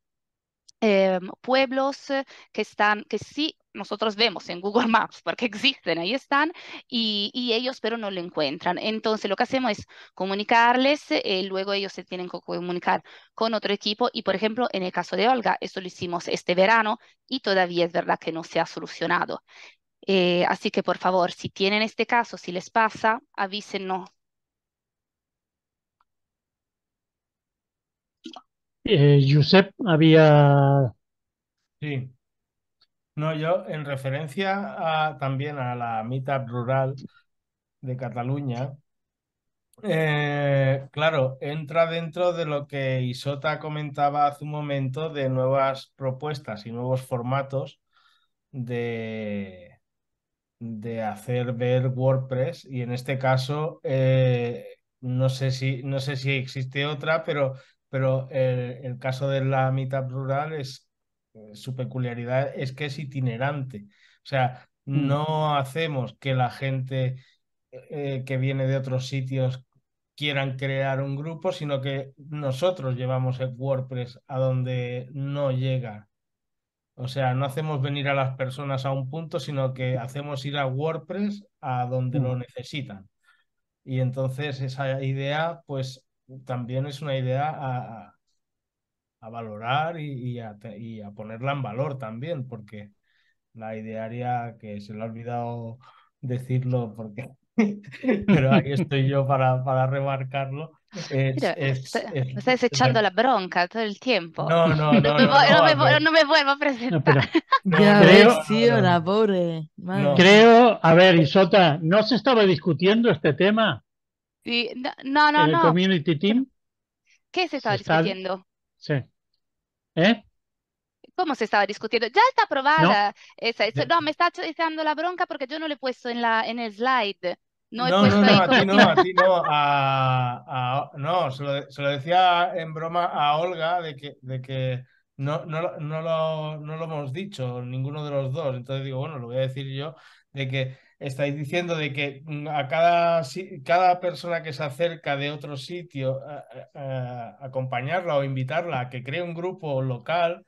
Em, pueblos eh, que están, que sí nosotros vemos en Google Maps, porque existen, ahí están, y, ellos pero no lo encuentran. Entonces lo que hacemos es comunicarles, eh, luego ellos se tienen que comunicar con otro equipo, y por ejemplo, en el caso de Olga, esto lo hicimos este verano y todavía es verdad que no se ha solucionado. Eh, así que por favor, si tienen este caso, si les pasa, avísenos Eh, Josep había. Sí. No, yo en referencia a, también a la meetup rural de Cataluña, eh, claro, entra dentro de lo que Isota comentaba hace un momento de nuevas propuestas y nuevos formatos de, de hacer ver WordPress y en este caso eh, no sé si no sé si existe otra, pero pero el, caso de la mitad rural es, eh, su peculiaridad es que es itinerante. O sea, mm. no hacemos que la gente eh, que viene de otros sitios quieran crear un grupo, sino que nosotros llevamos el WordPress a donde no llega. O sea, no hacemos venir a las personas a un punto, sino que hacemos ir a WordPress a donde lo mm. necesitan. Y entonces esa idea, pues también es una idea a, valorar y, a, ponerla en valor también, porque la idearia que se le ha olvidado decirlo porque pero ahí estoy yo para, para remarcarlo. Mira, me estás echando la bronca todo el tiempo. No, no, no. No, no, me, vuelvo a presentar. creo, creo, a ver, Isota, no se estaba discutiendo este tema no, no, no. ¿El community team? ¿Qué se estaba discutiendo? Sí. ¿Eh? ¿Cómo se estaba discutiendo? Ya está aprobada no. esa. No, me está echando la bronca porque yo no le he puesto en, la, en el slide. No, he no, puesto no, no, a no, no, no, se lo, decía en broma a Olga de que, de que no, no, no, lo, no lo hemos dicho ninguno de los dos. Entonces digo, bueno, lo voy a decir yo, de que estáis diciendo de que mm, a cada, persona que se acerca de otro sitio, acompañarla o invitarla a que cree un grupo local,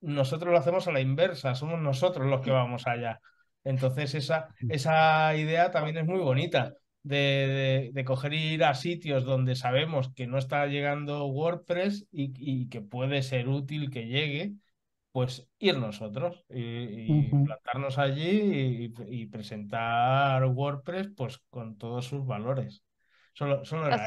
nosotros lo hacemos a la inversa, somos nosotros los que vamos allá. Entonces esa, idea también es muy bonita. De, coger y ir a sitios donde sabemos que no está llegando WordPress y que puede ser útil que llegue, pues ir nosotros y, plantarnos allí y, presentar WordPress pues con todos sus valores. Solo, solo era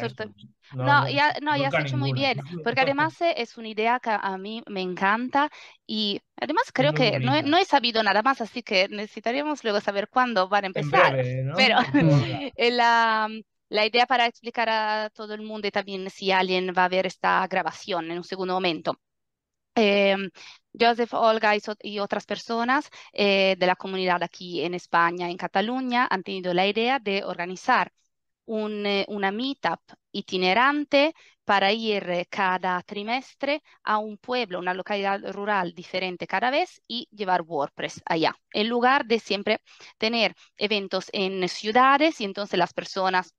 No, ya, no, ya has hecho muy bien, porque además es una idea que a mí me encanta y además creo que no he, no he, sabido nada más, así que necesitaríamos luego saber cuándo van a empezar. Pero la, la idea para explicar a todo el mundo y también si alguien va a ver esta grabación en un segundo momento eh, Joseph Olga y, otras personas eh, de la comunidad aquí en España, en Cataluña, han tenido la idea de organizar eh, una meetup itinerante para ir cada trimestre a un pueblo, una localidad rural diferente cada vez y llevar WordPress allá, en lugar de siempre tener eventos en ciudades y entonces las personas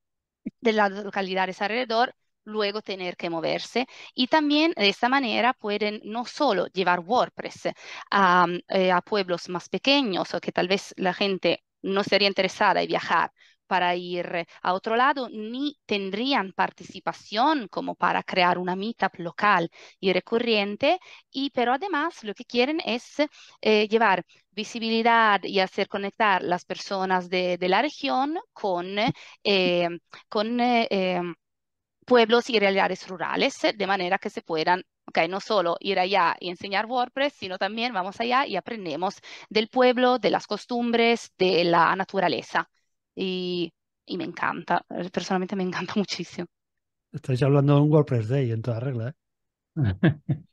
de las localidades alrededor luego tener que moverse y también de esta manera pueden no solo llevar WordPress eh, a, pueblos más pequeños o que tal vez la gente no sería interesada en viajar para ir eh, a otro lado, ni tendrían participación como para crear una meetup local y recurrente, y pero además lo que quieren es eh, llevar visibilidad y hacer conectar las personas de, la región con, con em, pueblos y realidades rurales eh, de manera que se puedan ok, no solo ir allá y enseñar WordPress, sino también vamos allá y aprendemos del pueblo, de las costumbres, de la naturaleza. Y, me encanta, eh, personalmente me encanta muchísimo. Estáis hablando de un WordPress Day en toda regla, ¿eh?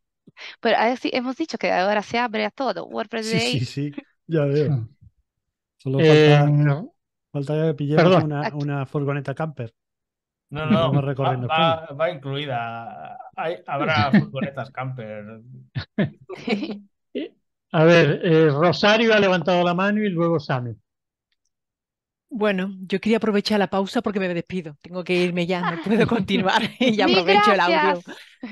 Pero así, ah, hemos dicho que ahora se abre a todo, WordPress Day. Sí, sí, ya veo. Solo eh, falta, que pillemos una, una, furgoneta camper. No, no, va, va, incluida. habrá furgonetas camper. A ver, eh, Rosario ha levantado la mano y luego Sammy. Bueno, yo quería aprovechar la pausa porque me despido. Tengo que irme ya, no puedo continuar y aprovecho el audio.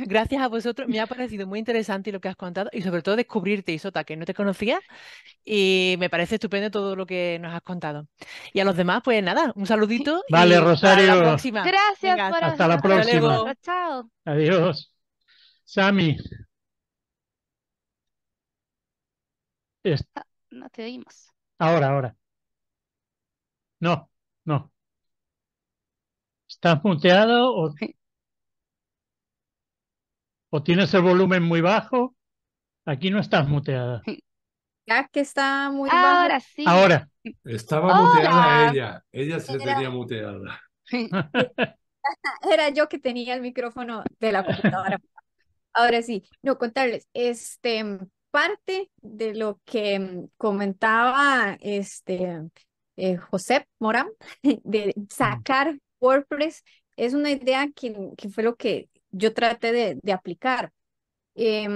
Gracias a vosotros, me ha parecido muy interesante lo que has contado y sobre todo descubrirte, Isota, que no te conocía y me parece estupendo todo lo que nos has contado. Y a los demás, pues nada, un saludito. Vale, Rosario. Hasta la próxima. Gracias, hasta la próxima. Chao. Adiós. Sami. Ah, no te oímos. Ahora, ahora. No, no. ¿Estás muteado o, o tienes el volumen muy bajo? Aquí no estás muteada. Ya que está muy Ahora sí. Ahora. Estaba muteada ella. Ella se tenía muteada. Era yo que tenía el micrófono de la computadora. Ahora sí. No, contarles. Este, parte de lo que mm, comentaba este José eh, Josep Morán, de sacar WordPress, es una idea que, fue lo que yo traté de, aplicar. Eh,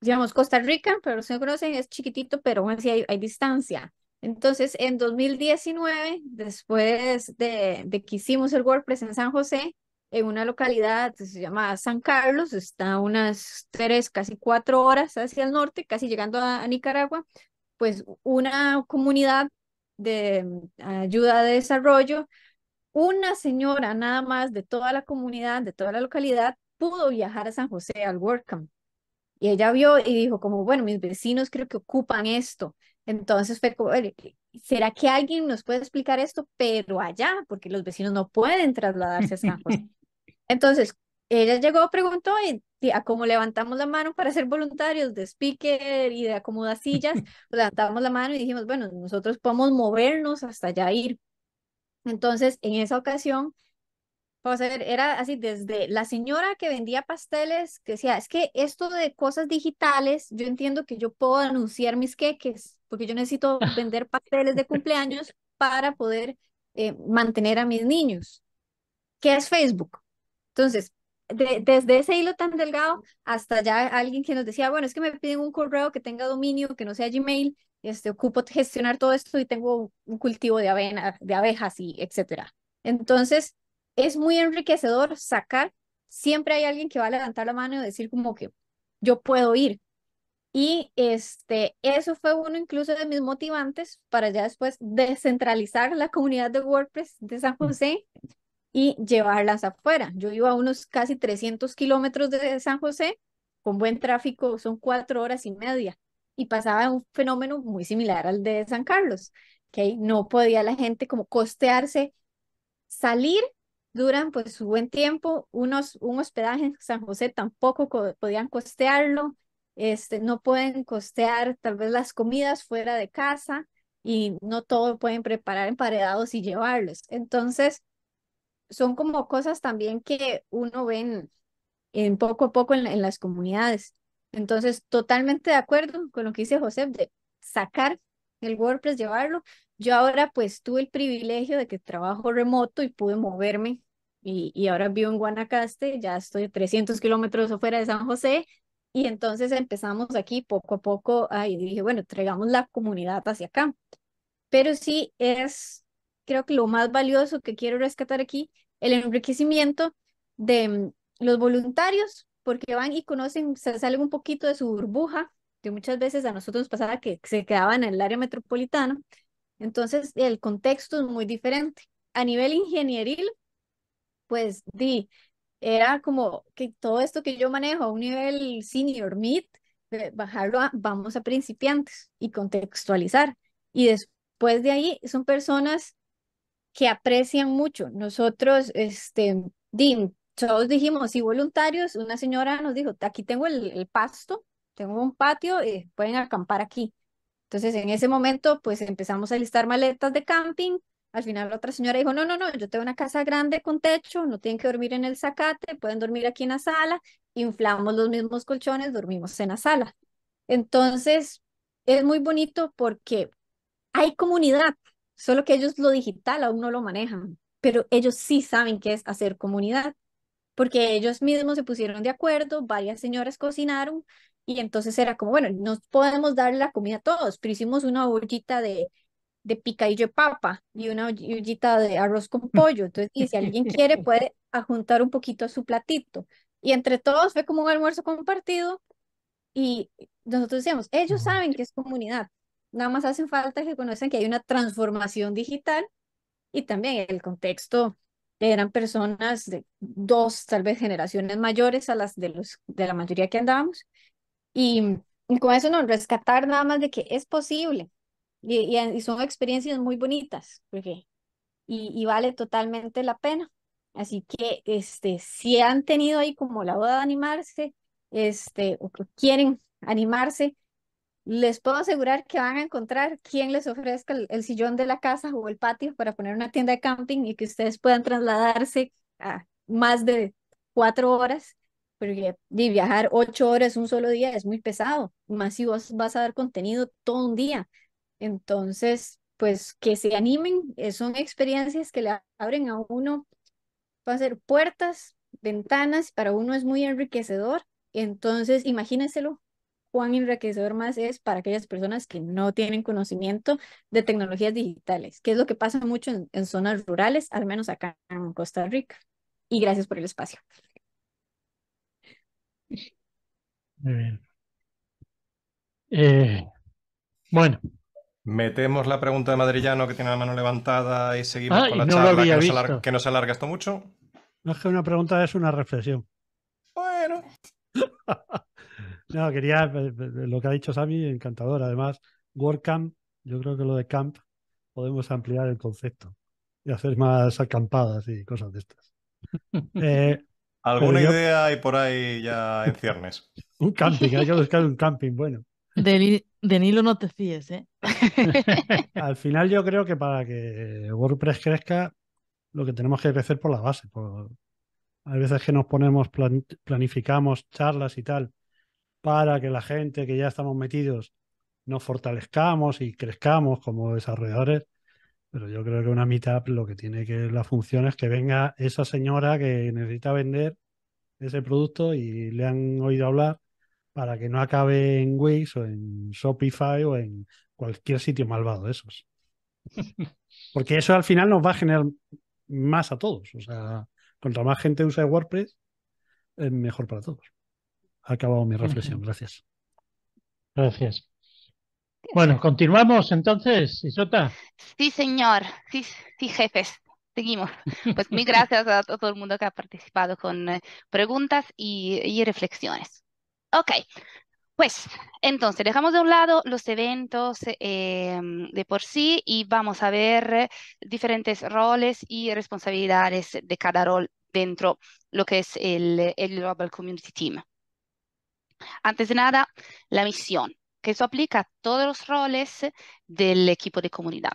digamos, Costa Rica, pero se conocen, es chiquitito, pero así hay, hay distancia. Entonces, en 2019, después de, que hicimos el WordPress en San José, en una localidad que se llama San Carlos, está unas tres, casi cuatro horas hacia el norte, casi llegando a Nicaragua, pues una comunidad de mm, ayuda de desarrollo, una señora nada más de toda la comunidad, de toda la localidad, pudo viajar a San José al WordCamp. Y ella vio y dijo como, bueno, mis vecinos creo que ocupan esto. Entonces fue como, ¿será que alguien nos puede explicar esto? Pero allá, porque los vecinos no pueden trasladarse a San José. Entonces, ella llegó, preguntó y a como levantamos la mano para ser voluntarios de speaker y de sillas pues levantamos la mano y dijimos, bueno, nosotros podemos movernos hasta allá ir. Entonces, en esa ocasión, vamos pues, a ver, era así desde la señora que vendía pasteles, que decía, es que esto de cosas digitales, yo entiendo que yo puedo anunciar mis queques, porque yo necesito vender pasteles de cumpleaños para poder eh, mantener a mis niños. ¿Qué es Facebook? Entonces, desde ese hilo tan delgado hasta ya alguien que nos decía, bueno, es que me piden un correo que tenga dominio, que no sea Gmail, este, ocupo gestionar todo esto y tengo un cultivo de, avena, de abejas y etcétera. Entonces, es muy enriquecedor sacar, siempre hay alguien que va a levantar la mano y decir como que yo puedo ir. Y este, eso fue uno incluso de mis motivantes para ya después descentralizar la comunidad de WordPress de San mm. José y llevarlas afuera. Yo iba a unos casi 300 kilómetros de San José, con buen tráfico, son cuatro horas y media, y pasaba un fenómeno muy similar al de San Carlos, que no podía la gente como costearse salir, duran pues su buen tiempo, unos, un hospedaje en San José tampoco podían costearlo, este, no pueden costear tal vez las comidas fuera de casa y no todo pueden preparar emparedados y llevarlos. Entonces, son como cosas también que uno ven en, poco a poco en, las comunidades. Entonces, totalmente de acuerdo con lo que dice José, de sacar el WordPress, llevarlo. Yo ahora pues tuve el privilegio de que trabajo remoto y pude moverme y, y ahora vivo en Guanacaste, ya estoy 300 kilómetros afuera de San José y entonces empezamos aquí poco a poco, ahí dije, bueno, traigamos la comunidad hacia acá. Pero sí es creo que lo más valioso que quiero rescatar aquí, el enriquecimiento de mm, los voluntarios, porque van y conocen, se salen un poquito de su burbuja, que muchas veces a nosotros nos pasaba que se quedaban en el área metropolitana, entonces el contexto es muy diferente. A nivel ingenieril, pues di, era como que todo esto que yo manejo a un nivel senior mid, eh, bajarlo a vamos a principiantes y contextualizar. Y después de ahí son personas que aprecian mucho. Nosotros, este, Dim, todos dijimos, y voluntarios, una señora nos dijo, aquí tengo el, pasto, tengo un patio, eh, pueden acampar aquí. Entonces, en ese momento, pues empezamos a listar maletas de camping. Al final, otra señora dijo, no, no, no, yo tengo una casa grande con techo, no tienen que dormir en el zacate, pueden dormir aquí en la sala. Inflamos los mismos colchones, dormimos en la sala. Entonces, es muy bonito porque hay comunidad, solo que ellos lo digital aún no lo manejan, pero ellos sí saben qué es hacer comunidad, porque ellos mismos se pusieron de acuerdo, varias señoras cocinaron y entonces era como, bueno, no podemos dar la comida a todos, pero hicimos una ollita de, de picadillo de papa y una ollita de arroz con mm. pollo, entonces, y si alguien quiere puede ajuntar un poquito a su platito. Y entre todos fue como un almuerzo compartido y nosotros decíamos, ellos saben que es comunidad, Nada más hacen falta que conozcan que hay una transformación digital y también el contexto eran personas de dos, tal vez generaciones mayores a las de, los, de la mayoría que andábamos. Y, con eso no rescatar nada más de que es posible. Y, y, eh, son experiencias muy bonitas, porque y, vale totalmente la pena. Así que este, si han tenido ahí como la duda de animarse, este, o quieren animarse, les puedo asegurar que van a encontrar quien les ofrezca el, sillón de la casa o el patio para poner una tienda de camping y que ustedes puedan trasladarse a más de cuatro horas, porque viajar ocho horas un solo día es muy pesado, más si vas a dar contenido todo un día. Entonces, pues que se animen, eh, son experiencias que le abren a uno, va a ser puertas, ventanas, para uno es muy enriquecedor. Entonces, imagínenselo cuán enriquecedor más es para aquellas personas que no tienen conocimiento de tecnologías digitales, que es lo que pasa mucho en, zonas rurales, al menos acá en Costa Rica. Y gracias por el espacio. Muy bien. Eh, bueno. Metemos la pregunta de Madrillano que tiene la mano levantada y seguimos ah, con la charla que, no se alarga esto mucho. No es que una pregunta es una reflexión. Bueno. No, quería eh, eh, lo que ha dicho Sami, encantador. Además, WordCamp, yo creo que lo de camp podemos ampliar el concepto y hacer más acampadas y cosas de estas. Eh, ¿Alguna idea hay por ahí ya en ciernes? un camping, hay que buscar un camping bueno. De, Nilo no te fíes, ¿eh? Al final yo creo que para que WordPress crezca, lo que tenemos que crecer por la base. Por... Hay veces que nos ponemos, planificamos charlas y tal, para que la gente que ya estamos metidos nos fortalezcamos y crezcamos como desarrolladores, pero yo creo que una meetup lo que tiene que la función es que venga esa señora que necesita vender ese producto y le han oído hablar para que no acabe en Wix o en Shopify o en cualquier sitio malvado de esos. Porque eso al final nos va a generar más a todos. O sea, cuanto más gente usa WordPress, es mejor para todos ha acabado mi reflexión. Gracias. Gracias. Bueno, continuamos entonces, Isota. Sí, señor. Sí, sí, jefes. Seguimos. Pues muy gracias a todo el mundo que ha participado con eh, preguntas y, reflexiones. Ok, pues entonces dejamos de un lado los eventos em, de por sí y vamos a ver diferentes roles y responsabilidades de cada rol dentro lo que es el Global Community Team. Antes de nada, la misión, que eso aplica a todos los roles del equipo de comunidad.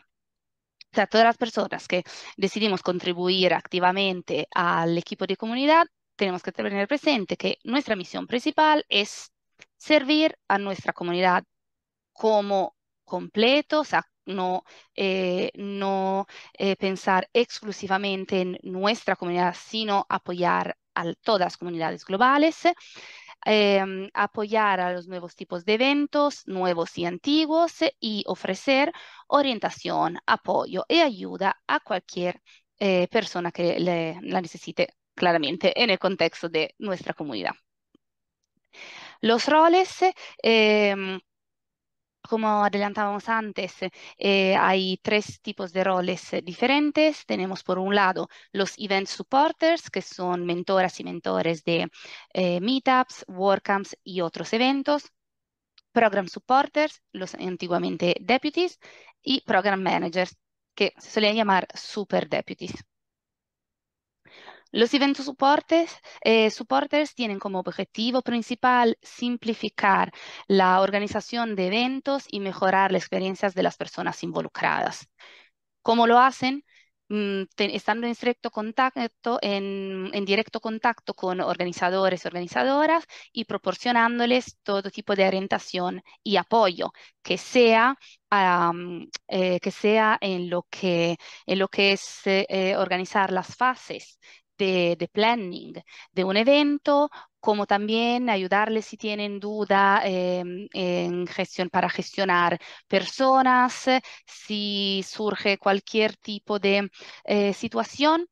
O sea, todas las personas que decidimos contribuir activamente al equipo de comunidad, tenemos que tener presente que nuestra misión principal es servir a nuestra comunidad como completo, o sea, no, eh, no eh, pensar exclusivamente en nuestra comunidad, sino apoyar a todas las comunidades globales, Em, apoyar a los nuevos tipos de eventos, nuevos y antiguos, eh, y ofrecer orientación, apoyo y ayuda a cualquier eh, persona que la necesite claramente en el contexto de nuestra comunidad. Los roles eh, em, como adelantábamos antes, eh, hay tres tipos de roles eh, diferentes. Tenemos por un lado los event supporters, que son mentoras y mentores de eh, Meetups, meetups, Camps y otros eventos. Program supporters, los antiguamente deputies, y program managers, que se suelen llamar super deputies. Los eventos supporters, eh, tienen como objetivo principal simplificar la organización de eventos y mejorar las experiencias de las personas involucradas. ¿Cómo lo hacen? Mm, estando en directo contacto, en, directo contacto con organizadores y organizadoras y proporcionándoles todo tipo de orientación y apoyo, que sea, eh, que sea en, lo que, en lo que es eh, organizar las fases, de, planning de un evento como también ayudarles si tienen duda em, en gestión para gestionar personas, eh, si surge cualquier tipo de eh, situación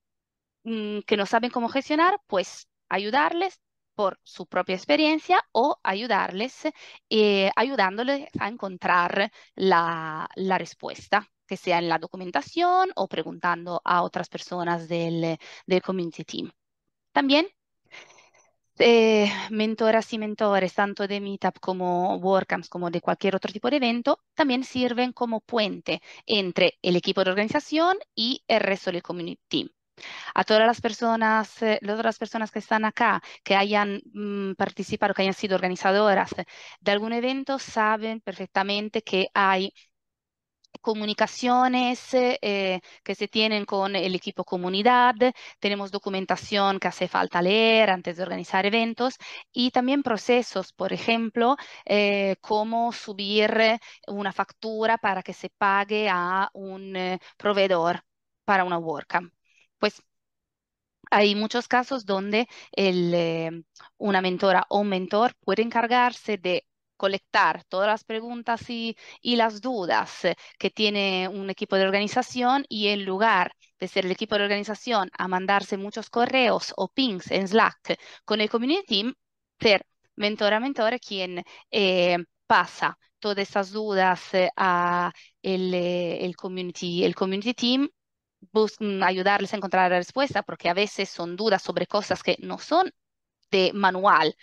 mm, que no saben cómo gestionar, pues ayudarles por su propia experiencia o ayudarles, eh, ayudándoles a encontrar la respuesta que sea en la documentación o preguntando a otras personas del, eh, del community team. También eh, mentoras y mentores, tanto de Meetup como WordCamps, como de cualquier otro tipo de evento, también sirven como puente entre el equipo de organización y el resto del community a todas las personas, todas eh, las personas que están acá, que hayan mm, participado, que hayan sido organizadoras de algún evento, saben perfectamente que hay comunicaciones eh, eh, que se tienen con el equipo comunidad, tenemos documentación que hace falta leer antes de organizar eventos y también procesos, por ejemplo, eh, cómo subir una factura para que se pague a un proveedor para una WordCamp. Pues hay muchos casos donde el, una mentora o un mentor puede encargarse de colectar todas las preguntas y, las dudas que tiene un equipo de organización y en lugar de ser el equipo de organización a mandarse muchos correos o pings en Slack con el community team, ser mentor a mentor quien eh, pasa todas esas dudas eh, a el, eh, el, community, el community team mm, ayudarles a encontrar la respuesta, porque a veces son dudas sobre cosas que no son de manual,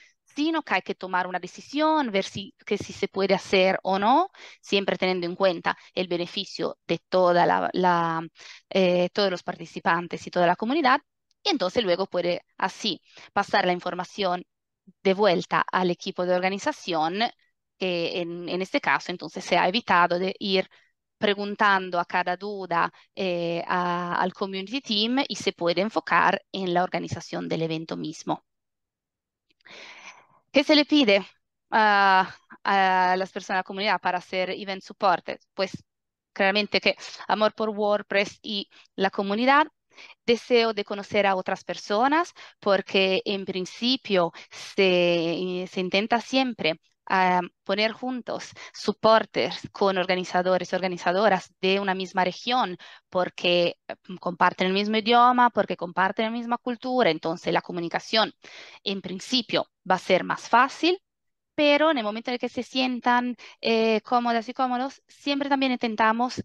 que hay que tomar una decisión, ver si, que si se puede hacer o no, siempre teniendo en cuenta el beneficio de toda la, eh, todos los participantes y toda la comunidad. Y entonces luego puede así pasar la información de vuelta al equipo de organización, en, este caso entonces se ha evitado de ir preguntando a cada duda eh, al community team y se puede enfocar en la organización del evento mismo. ¿Qué se le pide a, las personas de la comunidad para hacer event support? Pues claramente que amor por WordPress y la comunidad, deseo de conocer a otras personas, porque en principio se intenta siempre poner juntos supporters con organizadores y organizadoras de una misma región porque eh, comparten el mismo idioma, porque comparten la misma cultura, entonces la comunicación en principio va a ser más fácil, pero en el momento en que se sientan eh, cómodas y cómodos, siempre también intentamos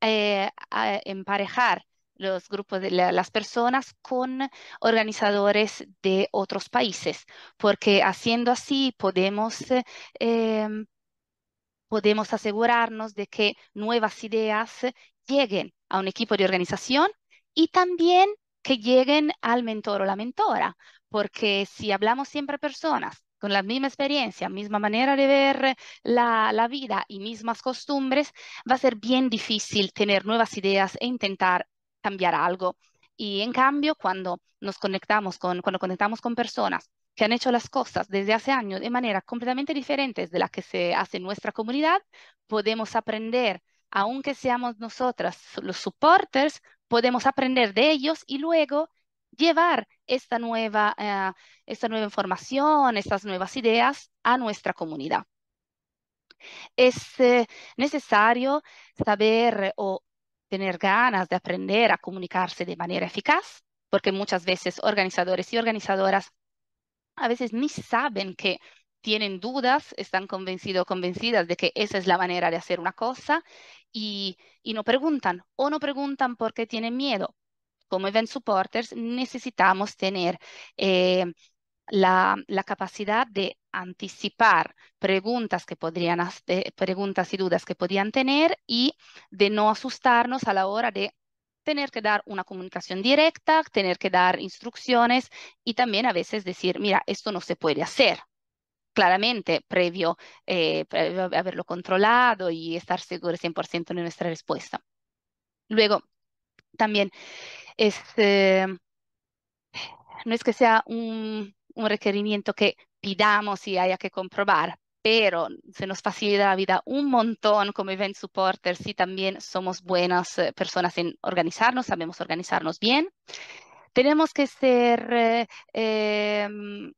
eh, emparejar los grupos de las personas con organizadores de otros países, porque haciendo así podemos, eh, podemos asegurarnos de que nuevas ideas lleguen a un equipo de organización y también que lleguen al mentor o la mentora, porque si hablamos siempre personas con la misma experiencia, misma manera de ver la, la, vida y mismas costumbres, va a ser bien difícil tener nuevas ideas e intentar cambiar algo. Y en cambio, cuando nos conectamos con, cuando conectamos con personas que han hecho las cosas desde hace años de manera completamente diferente de la que se hace en nuestra comunidad, podemos aprender, aunque seamos nosotras los supporters, podemos aprender de ellos y luego llevar esta nueva, eh, esta nueva información, estas nuevas ideas a nuestra comunidad. Es eh, necesario saber o tener ganas de aprender a comunicarse de manera eficaz, porque muchas veces organizadores y organizadoras a veces ni saben que tienen dudas, están convencidos o convencidas de que esa es la manera de hacer una cosa y, no preguntan o no preguntan porque tienen miedo. Como event supporters necesitamos tener eh, la, capacidad de anticipar preguntas que podrían eh, preguntas y dudas que podían tener y de no asustarnos a la hora de tener que dar una comunicación directa, tener que dar instrucciones y también a veces decir, mira, esto no se puede hacer. Claramente, previo, eh, haberlo controlado y estar seguro 100% de nuestra respuesta. Luego, también es, este, no es que sea un requerimiento que pidamos si haya que comprobar, pero se nos facilita la vida un montón como event supporters si también somos buenas eh, personas en organizarnos, sabemos organizarnos bien. Tenemos que ser eh, em,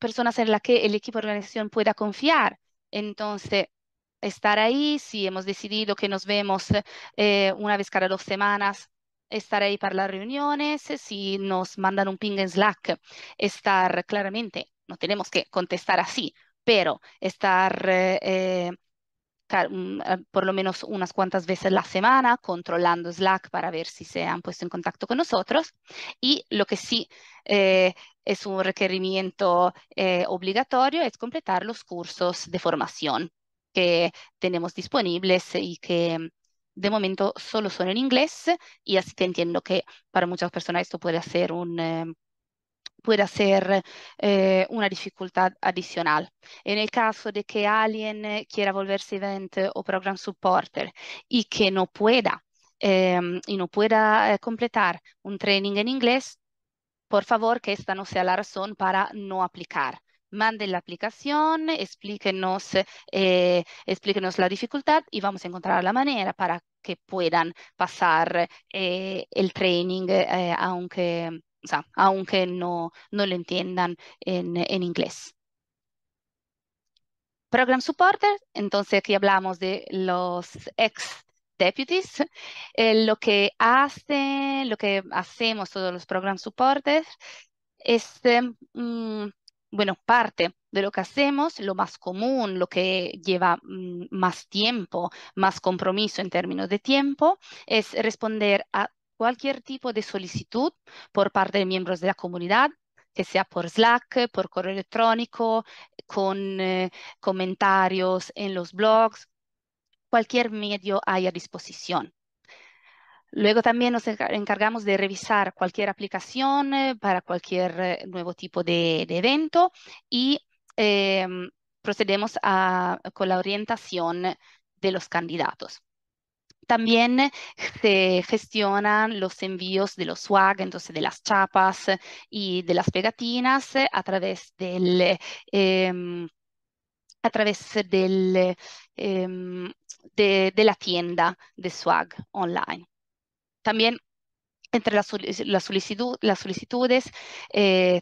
personas en las que el equipo de organización pueda confiar. Entonces, estar ahí, si hemos decidido que nos vemos eh, una vez cada dos semanas, estar ahí para las reuniones, si nos mandan un ping en Slack, estar claramente no tenemos que contestar así, pero estar eh, eh, mm, eh, por lo menos unas cuantas veces la semana controlando Slack para ver si se han puesto en contacto con nosotros. Y lo que sí es un requerimiento obligatorio es completar los cursos de formación que tenemos disponibles y que mm, de momento solo son en inglés y así que entiendo que para muchas personas esto puede ser un, pueda ser eh, una dificultad adicional. En el caso de que alguien eh, quiera volverse event eh, o program supporter y que no pueda em, y no pueda completar un training en inglés, por favor que esta no sea la razón para no aplicar. Mande la aplicación, explíquenos, explíquenos la dificultad y vamos a encontrar la manera para que puedan pasar el training aunque o sea, aunque no, no lo entiendan en, en inglés. Program Supporter, entonces aquí hablamos de los ex deputies, eh, lo que hacen, lo que hacemos todos los program supporters es, em, mm, bueno, parte de lo que hacemos, lo más común, lo que lleva mm, más tiempo, más compromiso en términos de tiempo, es responder a cualquier tipo de solicitud por parte de miembros de la comunidad, que sea por Slack, por correo electrónico, con eh, comentarios en los blogs, cualquier medio hay a disposición. Luego también nos encargamos de revisar cualquier aplicación eh, para cualquier eh, nuevo tipo de, evento y em, procedemos con la orientación de los candidatos. También eh, se gestionan los envíos de los swag, entonces de las chapas eh, y de las pegatinas a eh, través a través del, em, em, de, la tienda de swag online. También entre las, las solicitudes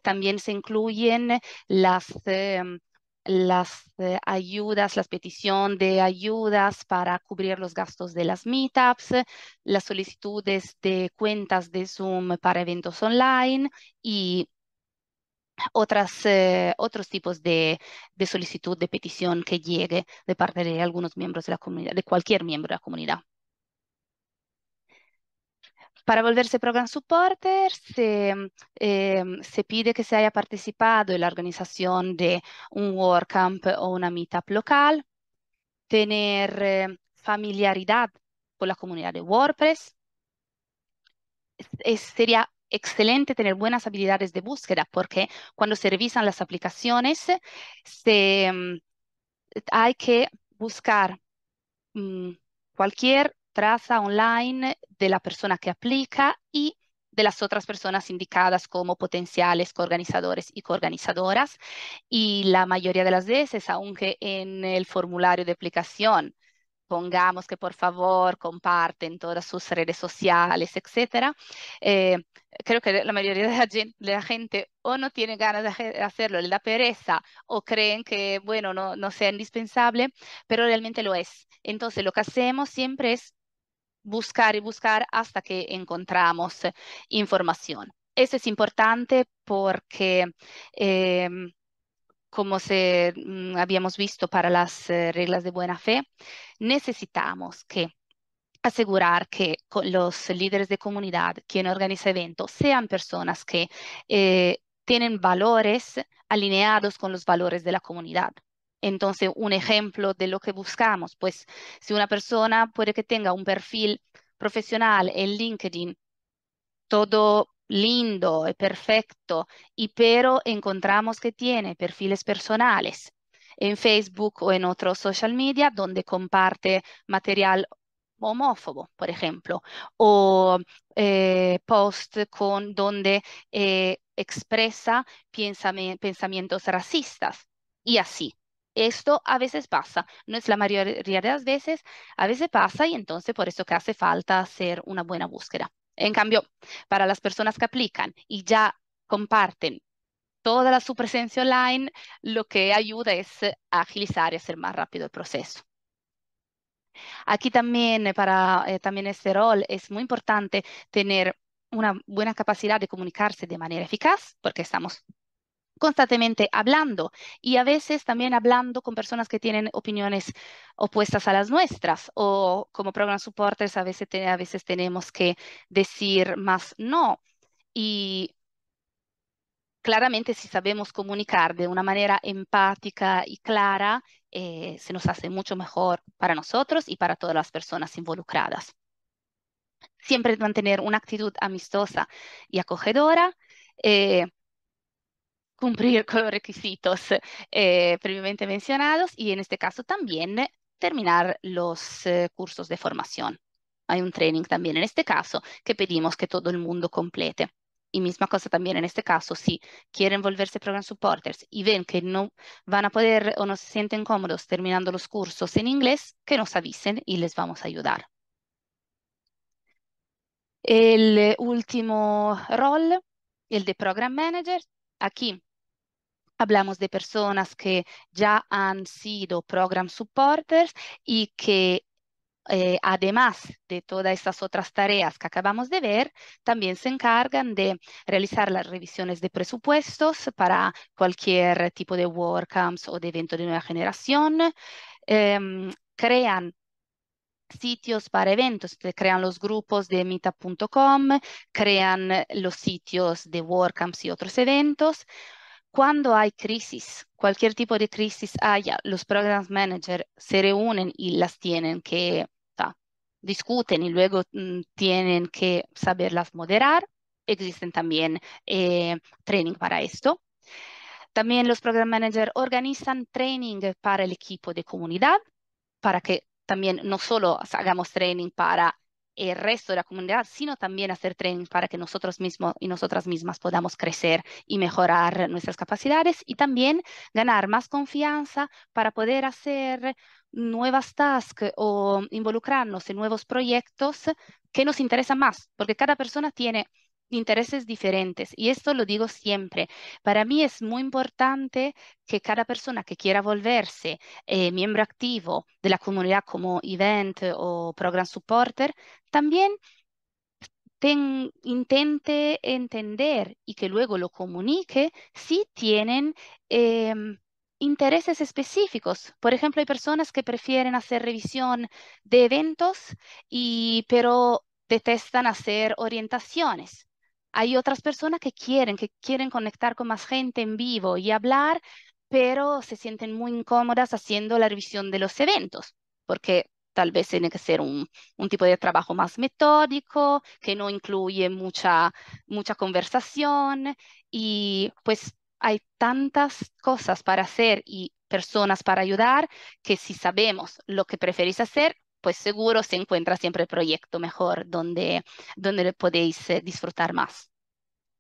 también se incluyen las, em, las eh, ayudas, las peticiones de ayudas para cubrir los gastos de las meetups, las solicitudes de cuentas de Zoom para eventos online y otras, eh, otros tipos de, solicitud, de petición que llegue de parte de algunos miembros de la comunidad, de cualquier miembro de la comunidad. Para volverse program supporter mm, em, se, pide que se haya participado en la organización de un WordCamp o una meetup local, tener em, familiaridad con la comunidad de WordPress. sería excelente tener buenas habilidades de búsqueda porque cuando se revisan las aplicaciones em, hay que buscar mm, cualquier traza online de la persona que aplica y de las otras personas indicadas como potenciales coorganizadores y coorganizadoras. Y la mayoría de las veces, aunque en el formulario de aplicación pongamos que por favor comparten todas sus redes sociales, etcétera, eh, creo que la mayoría de la, gente, gente, o no tiene ganas de hacerlo, le da pereza, o creen que, bueno, no, no sea indispensable, pero realmente lo es. Entonces, lo que hacemos siempre es buscar y buscar hasta que encontramos información. Eso es importante porque, em, como se, mm, habíamos visto para las eh, reglas de buena fe, necesitamos asegurar que los líderes de comunidad, quien organiza eventos, sean personas que eh, tienen valores alineados con los valores de la comunidad. Entonces, un ejemplo de lo que buscamos, pues si una persona puede que tenga un perfil profesional en LinkedIn, todo lindo y perfecto, y pero encontramos que tiene perfiles personales en Facebook o en otros social media donde comparte material homófobo, por ejemplo, o eh, post con donde eh, expresa pensamientos racistas y así. Esto a veces pasa, no es la mayoría de las veces, a veces pasa y entonces por eso que hace falta hacer una buena búsqueda. En cambio, para las personas que aplican y ya comparten toda la, su presencia online, lo que ayuda es eh, agilizar y hacer más rápido el proceso. Aquí también eh, para eh, también este rol es muy importante tener una buena capacidad de comunicarse de manera eficaz, porque estamos constantemente hablando y a veces también hablando con personas que tienen opiniones opuestas a las nuestras o como program supporters a veces, tenemos que decir más no y claramente si sabemos comunicar de una manera empática y clara eh, se nos hace mucho mejor para nosotros y para todas las personas involucradas. Siempre mantener una actitud amistosa y acogedora. Eh, cumplir con los requisitos eh, previamente mencionados y en este caso también terminar los eh, cursos de formación. Hay un training también en este caso que pedimos que todo el mundo complete. Y misma cosa también en este caso, si quieren volverse program supporters y ven que no van a poder o no se sienten cómodos terminando los cursos en inglés, que nos avisen y les vamos a ayudar. El eh, último rol, el de program manager, aquí Hablamos de personas que ya han sido program supporters y que eh, además de todas estas otras tareas que acabamos de ver, también se encargan de realizar las revisiones de presupuestos para cualquier tipo de WordCamps o de evento de nueva generación. Em, crean sitios para eventos, crean los grupos de meetup.com, crean los sitios de WordCamps y otros eventos. Cuando hay crisis, cualquier tipo de crisis haya, los program managers se reúnen y las tienen que, discutir discuten y luego mm, tienen que saberlas moderar. Existen también eh, training para esto. También los program managers organizan training para el equipo de comunidad, para que también no solo hagamos training para el eh, resto de la comunidad, sino también hacer tren para que nosotros mismos y nosotras mismas podamos crecer y mejorar nuestras capacidades y también ganar más confianza para poder hacer nuevas tasks o involucrarnos en nuevos proyectos que nos interesan más, porque cada persona tiene intereses diferentes. Y esto lo digo siempre. Para mí es muy importante que cada persona que quiera volverse eh, miembro activo de la comunidad como event o program supporter, también intente entender y que luego lo comunique si tienen... Em, intereses específicos. Por ejemplo, hay personas que prefieren hacer revisión de eventos, y, pero detestan hacer orientaciones. Hay otras personas que quieren, que quieren conectar con más gente en vivo y hablar, pero se sienten muy incómodas haciendo la revisión de los eventos, porque tal vez tiene que ser un, tipo de trabajo más metódico, que no incluye mucha, mucha conversación y pues hay tantas cosas para hacer y personas para ayudar que si sabemos lo que preferís hacer, pues seguro se encuentra siempre el proyecto mejor donde, donde podéis eh, disfrutar más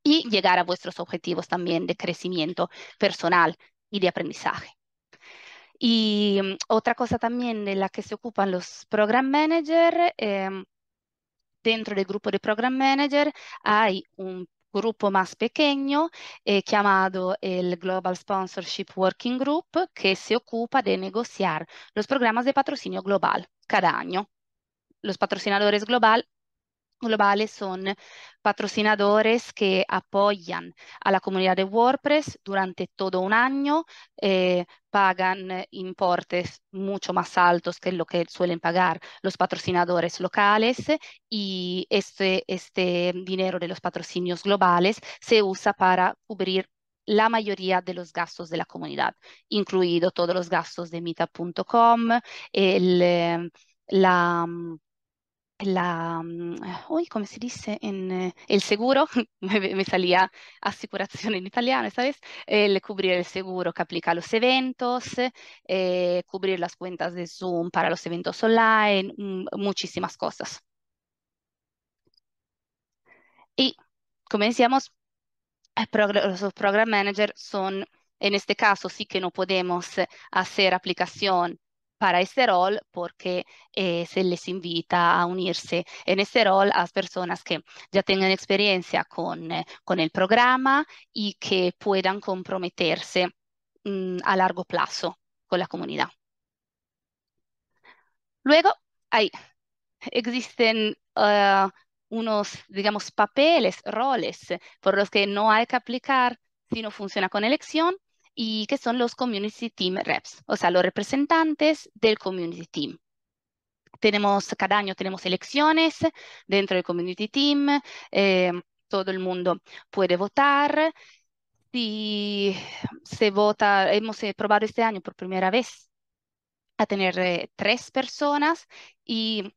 y llegar a vuestros objetivos también de crecimiento personal y de aprendizaje. Y mm, otra cosa también de la que se ocupan los program manager, em, dentro del grupo de program manager hay un grupo más pequeño eh, llamado el Global Sponsorship Working Group que se ocupa de negociar los programas de patrocinio global cada año. Los patrocinadores global, globales son patrocinadores que apoyan a la comunidad de WordPress durante todo un año, eh, pagan eh, importes mucho más altos que lo que suelen pagar los patrocinadores locales eh, y este, este dinero de los patrocinios globales se usa para cubrir la mayoría de los gastos de la comunidad, incluido todos los gastos de mita.com, la... Mm, la, mm, uy, dice eh, el seguro, me, salía asicuración en italiano, ¿sabes? El eh, cubrir el seguro que aplica los eventos, eh, cubrir las cuentas de Zoom para los eventos online, mm, muchísimas cosas. Y, como decíamos, los program manager son en este caso sí que no podemos hacer aplicación para este rol porque eh, se les invita a unirse en este rol a personas que ya tengan experiencia con, eh, el programa y que puedan comprometerse mm, a largo plazo con la comunidad. Luego, hay, existen ah, unos, digamos, papeles, roles por los que no hay que aplicar si no funciona con elección y que son los Community Team Reps, o sea, los representantes del Community Team. Tenemos, cada año tenemos elecciones dentro del Community Team, em, todo el mundo puede votar. y se vota, hemos eh, probado este año por primera vez a tener eh, tres personas y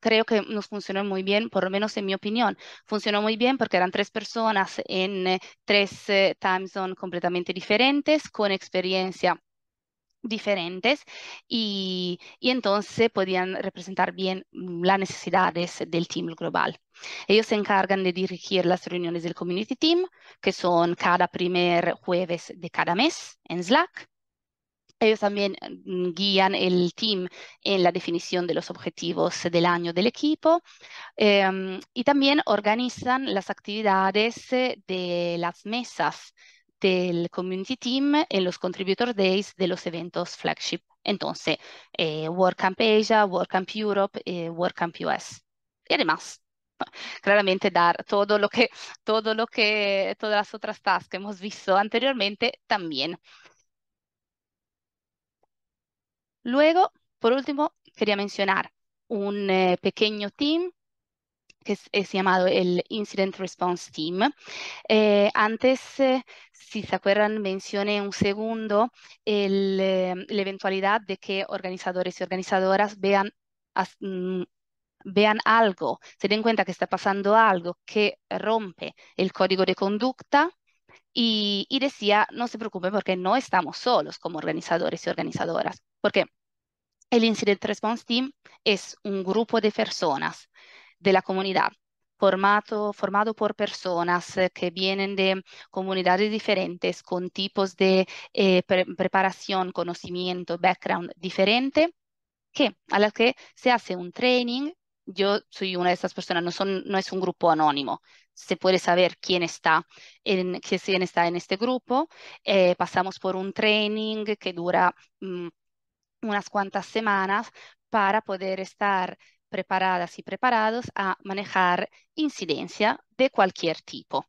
creo que nos funcionó muy bien, por lo menos en mi opinión. Funcionó muy bien porque eran tres personas en eh, tres eh, time zones completamente diferentes, con experiencia diferentes y, y, entonces podían representar bien las necesidades del team global. Ellos se encargan de dirigir las reuniones del Community Team, que son cada primer jueves de cada mes en Slack. Ellos también mm, guían el team en la definición de los objetivos del año del equipo eh, y también organizan las actividades eh, de las mesas del Community Team en los Contributor Days de los eventos flagship. Entonces, eh, Camp Asia, Camp Europe, eh, Camp US. Y además, claramente dar todo lo que, todo lo que, todas las otras tasks que hemos visto anteriormente también. Luego, por último, quería mencionar un eh, pequeño team que es, llamado el Incident Response Team. Eh, antes, eh, si se acuerdan, mencioné un segundo la eventualidad de que organizadores y organizadoras mm, vean, algo, se den cuenta que está pasando algo que rompe el código de conducta y, y, decía, no se preocupen porque no estamos solos como organizadores y organizadoras. Porque el Incident Response Team es un grupo de personas de la comunidad Formato, formado por personas eh, que vienen de comunidades diferentes, con tipos de eh, preparación, conocimiento, background diferente, que a las que se hace un training. Yo soy una de esas personas, no, son, no es un grupo anónimo. Se puede saber quién está en, está en este grupo. Eh, pasamos por un training que dura mm, unas cuantas semanas para poder estar preparadas y preparados a manejar incidencia de cualquier tipo.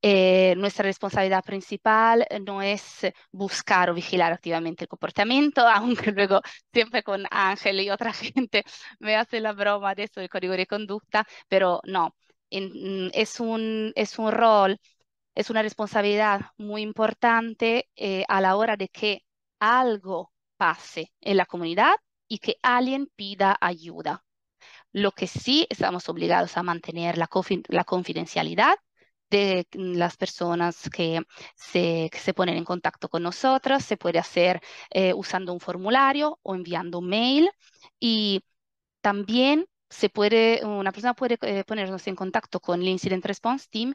Eh, nuestra responsabilidad principal no es buscar o vigilar activamente el comportamiento, aunque luego siempre con Ángel y otra gente me hace la broma de eso del código de conducta, pero no, mm, es, un, es un rol, es una responsabilidad muy importante eh, a la hora de que algo pase en la comunidad y que alguien pida ayuda. Lo que sí estamos obligados a mantener la, la confidencialidad de las personas que se, ponen en contacto con nosotros. Se puede hacer eh, usando un formulario o enviando un mail. Y también se puede, una persona puede eh, ponernos en contacto con el Incident Response Team,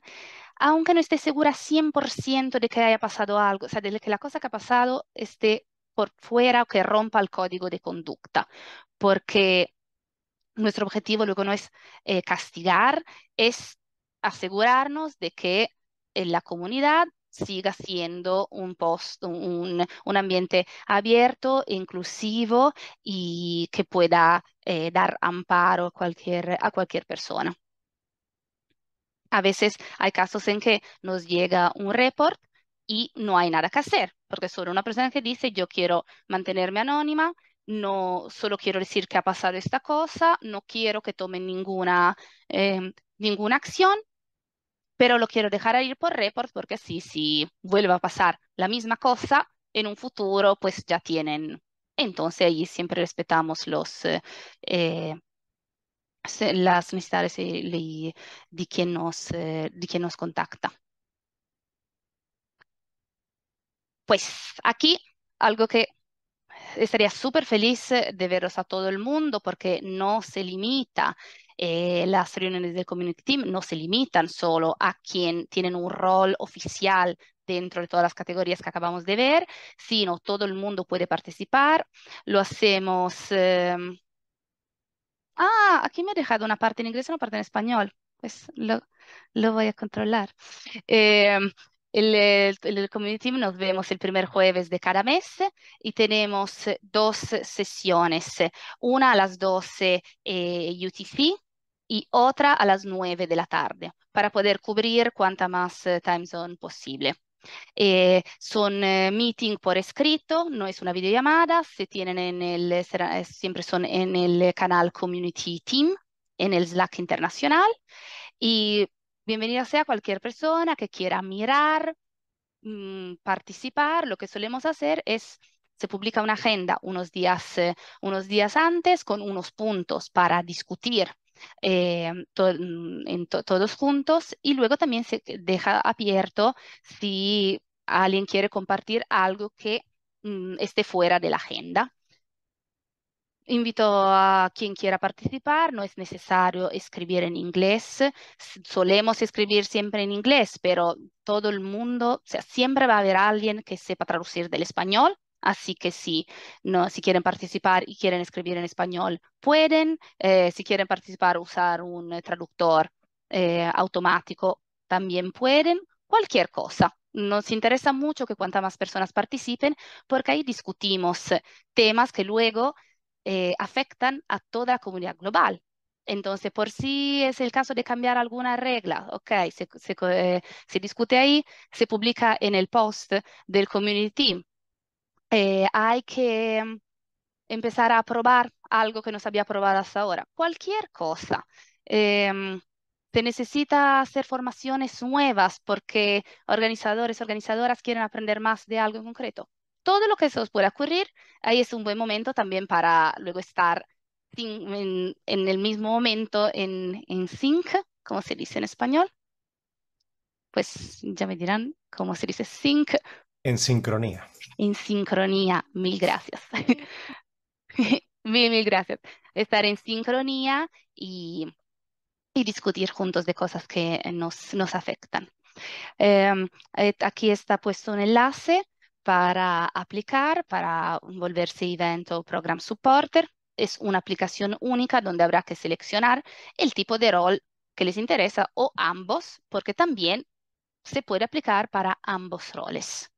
aunque no esté segura 100% de que haya pasado algo, o sea, de que la cosa que ha pasado esté por fuera o que rompa el código de conducta, porque nuestro objetivo luego no es eh, castigar, es asegurarnos de que eh, la comunidad siga siendo un, post, un, ambiente abierto, inclusivo y que pueda eh, dar amparo a cualquier, a cualquier persona. A veces hay casos en que nos llega un report y no hay nada que hacer, porque solo una persona que dice yo quiero mantenerme anónima, no solo quiero decir que ha pasado esta cosa, no quiero que tomen ninguna, em, ninguna acción, pero lo quiero dejar ir por report porque así si vuelve a pasar la misma cosa en un futuro, pues ya tienen. Entonces ahí siempre respetamos los... Eh, eh, las necesidades de, nos, eh, de quien nos contacta. Pues aquí algo que estaría súper feliz eh, de veros a todo el mundo porque no se limita, eh, las reuniones del Community Team no se limitan solo a quien tienen un rol oficial dentro de todas las categorías que acabamos de ver, sino todo el mundo puede participar. Lo hacemos... Em, ah, aquí me he dejado una parte en inglés y una parte en español. Pues lo, voy a controlar. Em, el, Community community nos vemos el primer jueves de cada mes y tenemos dos sesiones, una a las 12 eh, UTC y otra a las 9 de la tarde, para poder cubrir cuanta más eh, time zone posible. Eh, son meeting por escrito, no es una videollamada, se tienen en el, siempre son en el canal Community Team, en el Slack internacional y Bienvenida sea cualquier persona que quiera mirar, mm, participar. Lo que solemos hacer es, se publica una agenda unos días, eh, unos días antes con unos puntos para discutir eh, mm, en todos juntos y luego también se deja abierto si alguien quiere compartir algo que mm, esté fuera de la agenda. Invito a quien quiera participar, no es necesario escribir en inglés, solemos escribir siempre en inglés, pero todo el mundo, o sea, siempre va a haber alguien que sepa traducir del español, así que sí, no, si quieren participar y quieren escribir en español, pueden, eh, si quieren participar, usar un eh, traductor eh, automático, también pueden, cualquier cosa. Nos interesa mucho que cuantas más personas participen porque ahí discutimos temas que luego eh, afectan a toda la comunidad global. Entonces, por si es el caso de cambiar alguna regla, ok, se, eh, discute ahí, se publica en el post del community. Eh, hay que mm, empezar a probar algo que no se había probado hasta ahora. Cualquier cosa. te eh, mm, se necesita hacer formaciones nuevas porque organizadores, organizadoras quieren aprender más de algo en concreto todo lo que se os pueda ocurrir, ahí es un buen momento también para luego estar en, el mismo momento en, en sync, como se dice en español. Pues ya me dirán cómo se dice sync. En sincronía. En sincronía, mil gracias. mil, mil gracias. Estar en sincronía y, discutir juntos de cosas que nos, afectan. Em, eh, aquí está puesto un enlace para aplicar, para volverse evento program supporter. Es una aplicación única donde habrá que seleccionar el tipo de rol que les interesa o ambos, porque también se puede aplicar para ambos roles.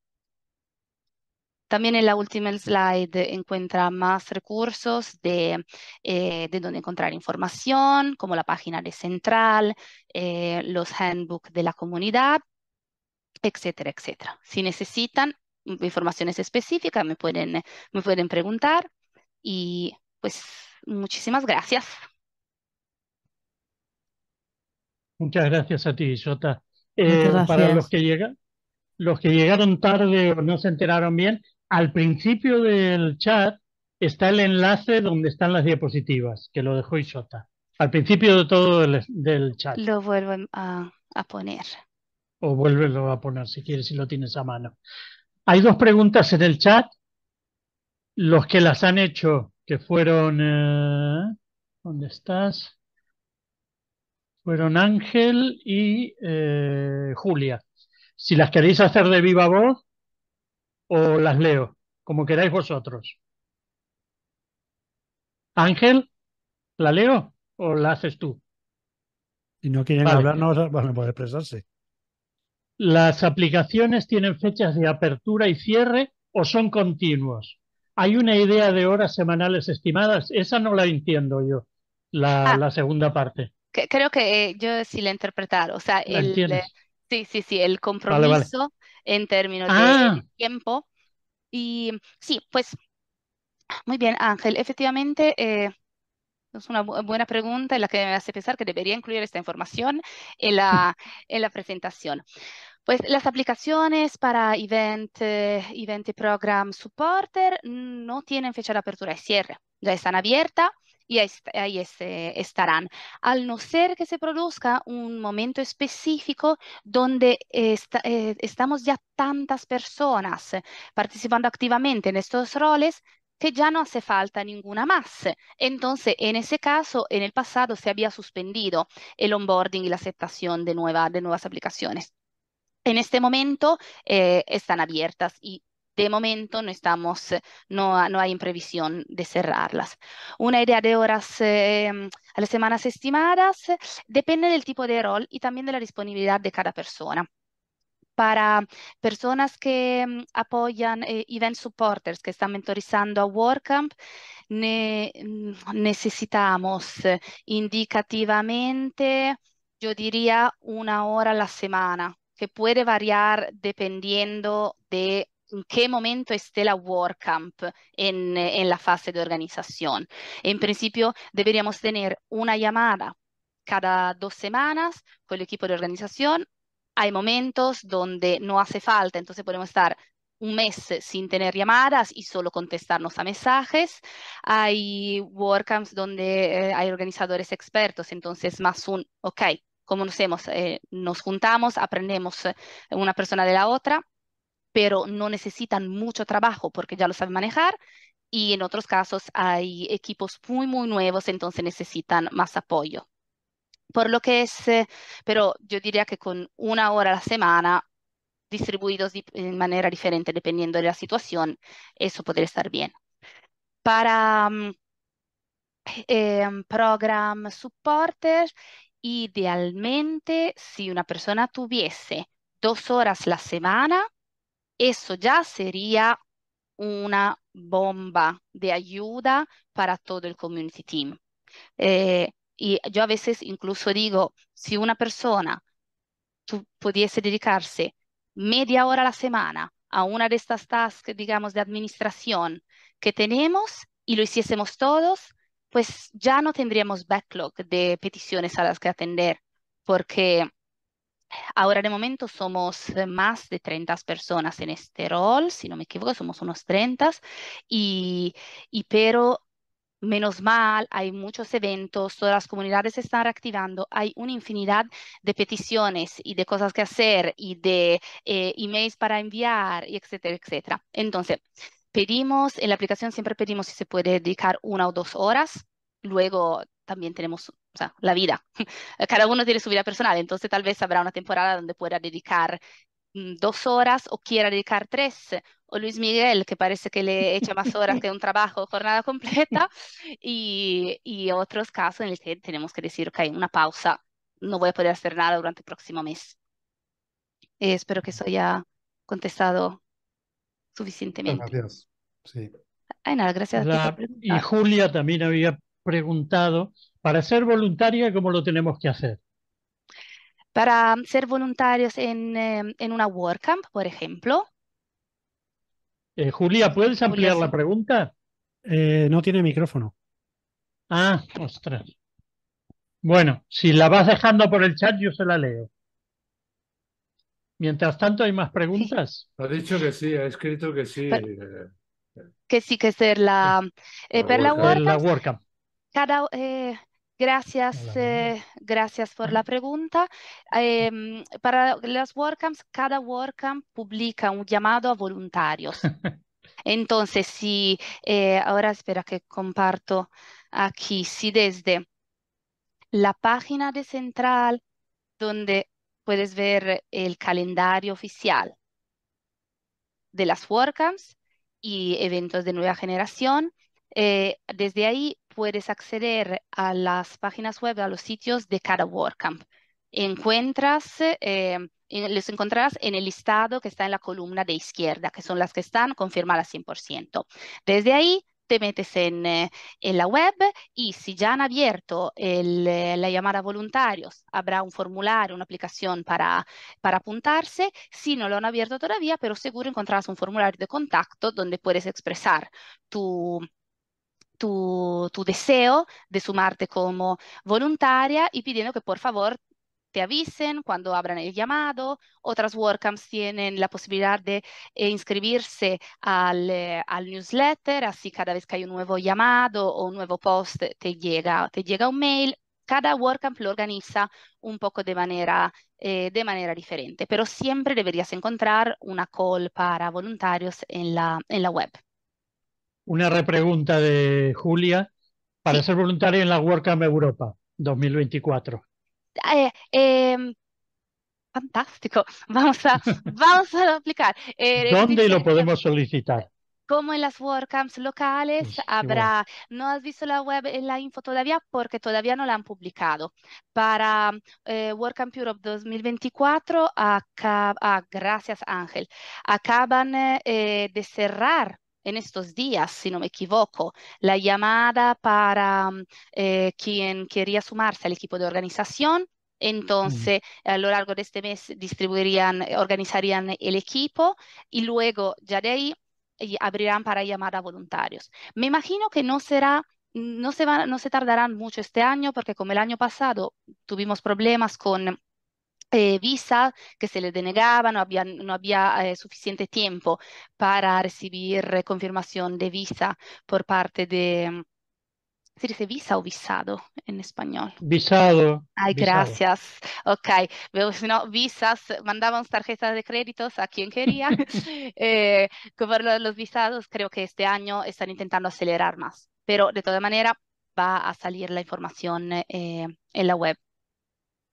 También en la última slide encuentra más recursos de, eh, donde encontrar información, como la página de Central, eh, los handbooks de la comunidad, etcétera, etcétera. Si necesitan, informaciones específicas, me pueden, me pueden preguntar y pues muchísimas gracias. Muchas gracias a ti, Jota. Eh, para los que llegan, los que llegaron tarde o no se enteraron bien, al principio del chat está el enlace donde están las diapositivas, que lo dejó Isota. Al principio de todo el, del chat. Lo vuelvo a, a poner. O vuélvelo a poner si quieres, si lo tienes a mano. Hay dos preguntas en el chat. Los que las han hecho, que fueron... Eh, ¿Dónde estás? Fueron Ángel y eh, Julia. Si las queréis hacer de viva voz o las leo, como queráis vosotros. Ángel, ¿la leo o la haces tú? Si no quieren hablar, no bueno, a expresarse las aplicaciones tienen fechas de apertura y cierre o son continuos. Hay una idea de horas semanales estimadas, esa no la entiendo yo, la, ah. segunda parte. creo que eh, yo sí la he interpretado, o sea, el, sí, sí, sí, el compromiso en términos de ah. tiempo. Y sí, pues muy bien, Ángel, efectivamente, eh, es una eh, buena pregunta en la que me hace pensar que debería incluir esta información en la, en la presentación. Pues las aplicaciones para Event, eh, Event Program Supporter no tienen fecha de apertura y cierre. Ya están abiertas y ahí, eh, estarán, al no ser que se produzca un momento específico donde estamos ya tantas personas participando activamente en estos roles ya no hace falta ninguna más. Entonces, en ese caso, en el pasado se había suspendido el onboarding y la aceptación de, nuevas de nuevas aplicaciones. En este momento eh, están abiertas y de momento no estamos, no, no, hay previsión de cerrarlas. Una idea de horas em, a las semanas estimadas depende del tipo de rol y también de la disponibilidad de cada persona para personas que mm, apoyan event eh, supporters que están mentorizando a WordCamp, mm, necesitamos eh, indicativamente, yo diría, una hora a la semana, que puede variar dependiendo de en qué momento esté la WordCamp en eh, la fase de organización. En principio, deberíamos tener una llamada cada dos semanas con el equipo de organización hay momentos donde no hace falta, entonces podemos estar un mes eh, sin tener llamadas y solo contestarnos a mensajes. Hay camps donde eh, hay organizadores expertos, entonces más un, ok, nos vemos? Eh, nos juntamos, aprendemos una persona de la otra, pero no necesitan mucho trabajo porque ya lo saben manejar. Y en otros casos hay equipos muy, muy nuevos, entonces necesitan más apoyo por lo que es, pero yo diría que con una hora a la semana distribuidos de manera diferente dependiendo de la situación, eso podría estar bien. Para mm, em, program supporters idealmente, si una persona tuviese dos horas la semana, eso ya sería una bomba de ayuda para todo el community team. Eh, y yo a veces incluso digo, si una persona pudiese dedicarse media hora a la semana a una de estas tasks, digamos, de administración que tenemos y lo hiciésemos todos, pues ya no tendríamos backlog de peticiones a las que atender, porque ahora de momento somos eh, más de 30 personas en este rol, si no me equivoco, somos unos 30, y, y pero Menos mal, hay muchos eventos, todas las comunidades se están reactivando, hay una infinidad de peticiones y de cosas que hacer y de eh, emails para enviar, y etcétera, etcétera. Entonces, pedimos, en la aplicación siempre pedimos si se puede dedicar una o dos horas, luego también tenemos o sea, la vida. Cada uno tiene su vida personal, entonces tal vez habrá una temporada donde pueda dedicar mm, dos horas o quiera dedicar tres Luis Miguel, que parece que le echa más horas que un trabajo, jornada completa, y, otros casos en los que tenemos que decir, que hay una pausa, no voy a poder hacer nada durante el próximo mes. Eh, espero que eso haya contestado suficientemente. Gracias. Sí. gracias y Julia también había preguntado, para ser voluntaria, ¿cómo lo tenemos que hacer? Para ser voluntarios en, eh, en una WordCamp, por ejemplo, eh, Julia, ¿puedes ampliar la pregunta? Eh, no tiene micrófono. Ah, ostras. Bueno, si la vas dejando por el chat, yo se la leo. Mientras tanto, ¿hay más preguntas? Ha dicho que sí, ha escrito que sí. Eh, que sí, que es la, la Perla WordCamp. Gracias, eh, gracias por la pregunta. Em, para las WordCamps, cada WordCamp publica un llamado a voluntarios. Entonces, si eh, ahora espera que comparto aquí, si desde la página de Central, donde puedes ver el calendario oficial de las WordCamps y eventos de nueva generación, eh, desde ahí puedes acceder a las páginas web, a los sitios de cada WordCamp. Encuentras, eh, los encontrarás en el listado que está en la columna de izquierda, que son las que están confirmadas 100%. Desde ahí te metes en, eh, en, la web y si ya han abierto eh, la llamada voluntarios, habrá un formulario, una aplicación para, para apuntarse. Si no lo han abierto todavía, pero seguro encontrarás un formulario de contacto donde puedes expresar tu, tu, deseo de sumarte como voluntaria y pidiendo que por favor te avisen cuando abran el llamado. Otras WordCamps tienen la posibilidad de eh, inscribirse eh, al, newsletter, así cada vez que hay un nuevo llamado o un nuevo post eh, te llega, te llega un mail. Cada WordCamp lo organiza un poco de manera, de manera diferente, pero siempre deberías encontrar una call para voluntarios en la, en la web. Una repregunta de Julia para ser voluntaria en la WordCamp Europa 2024. Eh, em, fantástico. Vamos a, vamos a aplicar. Eh, ¿Dónde lo podemos solicitar? como en las WordCamps locales pues, habrá, no has visto la web, eh, la info todavía porque todavía no la han publicado. Para eh, WordCamp Europe 2024, ah, gracias Ángel, acaban de cerrar en estos días, si no me equivoco, la llamada para mm, eh, quien quería sumarse al equipo de organización. Entonces, a lo largo de este mes distribuirían, eh, organizarían el equipo y luego ya de ahí eh, abrirán para llamada a voluntarios. Me imagino que no será no se, va, no se tardarán mucho este año porque como el año pasado tuvimos problemas con eh, visa que se le denegaba, no había, no había eh, suficiente tiempo para recibir confirmación de visa por parte de... ¿Se dice visa o visado en español? Visado. Ay, gracias. Ok, veo si no, visas, mandaban tarjetas de créditos a quien quería. eh, con los visados, creo que este año están intentando acelerar más, pero de todas maneras va a salir la información eh, en la web.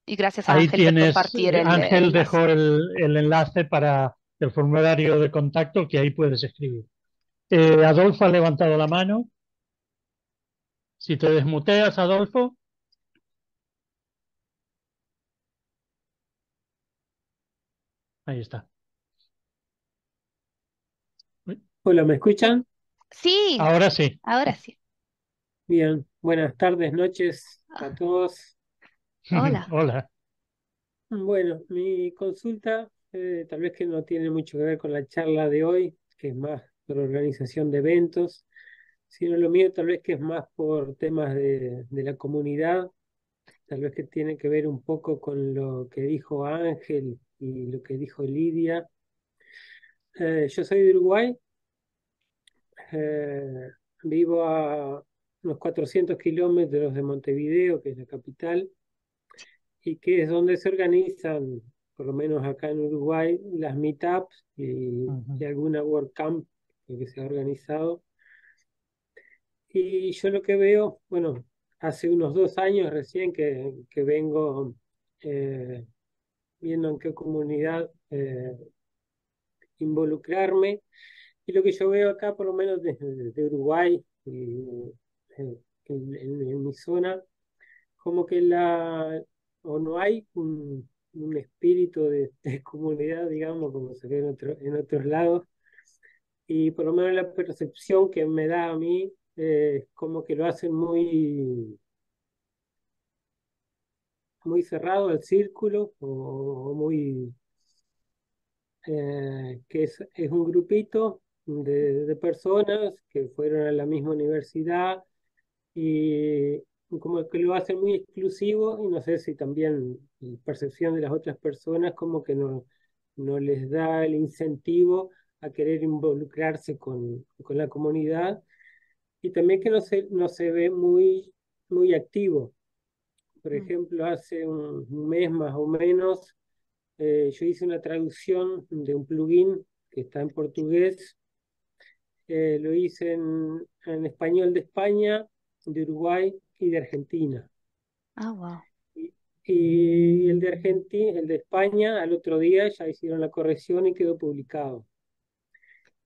Y gracias a Ahí tienes, por compartir el Ángel dejó el, enlace para el formulario de contacto que ahí puedes escribir. Eh, Adolfo ha levantado la mano. Si te desmuteas, Adolfo. Ahí está. Hola, ¿me escuchan? Sí. Ahora sí. Ahora sí. Bien, buenas tardes, noches a todos. Hola. Hola. Bueno, mi consulta, eh, tal vez que no tiene mucho que ver con la charla de hoy, que es más por organización de eventos, sino lo mío tal vez que es más por temas de, la comunidad, tal vez que tiene que ver un poco con lo que dijo Ángel y lo que dijo Lidia. Eh, yo soy de Uruguay, eh, vivo a unos 400 kilómetros de Montevideo, que es la capital y que es donde se organizan, por lo menos acá en Uruguay, las meetups y, y alguna WordCamp que se ha organizado. Y yo lo que veo, bueno, hace unos dos años recién que, que vengo eh, viendo en qué comunidad eh, involucrarme. Y lo que yo veo acá, por lo menos desde de Uruguay eh, en, mi zona, como que la, o no hay un, espíritu de, comunidad, digamos, como se ve en, en otros lados. Y por lo menos la percepción que me da a mí es eh, como que lo hacen muy, muy cerrado al círculo o, muy... Eh, que es, un grupito de, de personas que fueron a la misma universidad y, como que lo hace muy exclusivo y no sé si también percepción de las otras personas como que no, no les da el incentivo a querer involucrarse con, con la comunidad y también que no se, no se ve muy, muy activo. Por mm. ejemplo, hace un, mes más o menos eh, yo hice una traducción de un plugin que está en portugués. Eh, lo hice en, en español de España, de Uruguay, y de Argentina. Ah, wow. Y, el de Argentina, el de España, al otro día ya hicieron la corrección y quedó publicado.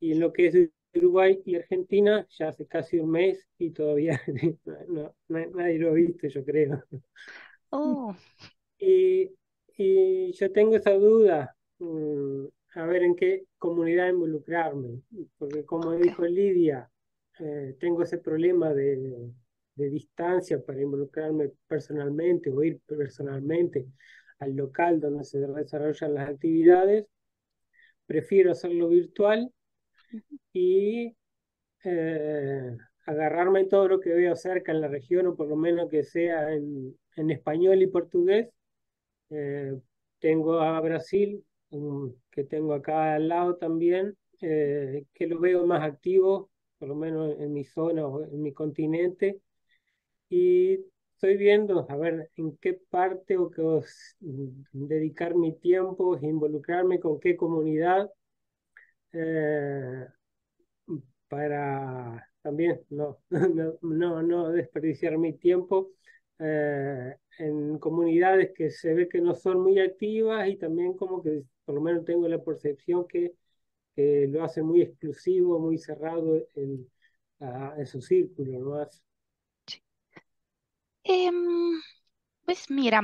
Y en lo que es Uruguay y Argentina, ya hace casi un mes y todavía nadie lo ha visto, yo creo. Oh. Y, yo tengo esa duda, mm, a ver en qué comunidad involucrarme, porque como dijo Lidia, eh, tengo ese problema de, de distancia para involucrarme personalmente o ir personalmente al local donde se desarrollan las actividades. Prefiero hacerlo virtual y eh, agarrarme todo lo que veo cerca en la región o por lo menos que sea en, en español y portugués. Eh, tengo a Brasil, que tengo acá al lado también, eh, que lo veo más activo, por lo menos en mi zona o en mi continente, y estoy viendo a ver en qué parte o qué mm, dedicar mi tiempo, involucrarme con qué comunidad eh, para también no, no, no desperdiciar mi tiempo eh, en comunidades que se ve que no son muy activas y también como que por lo menos tengo la percepción que, lo hace muy exclusivo, muy cerrado en, en su círculo, ¿no? Em, pues mira,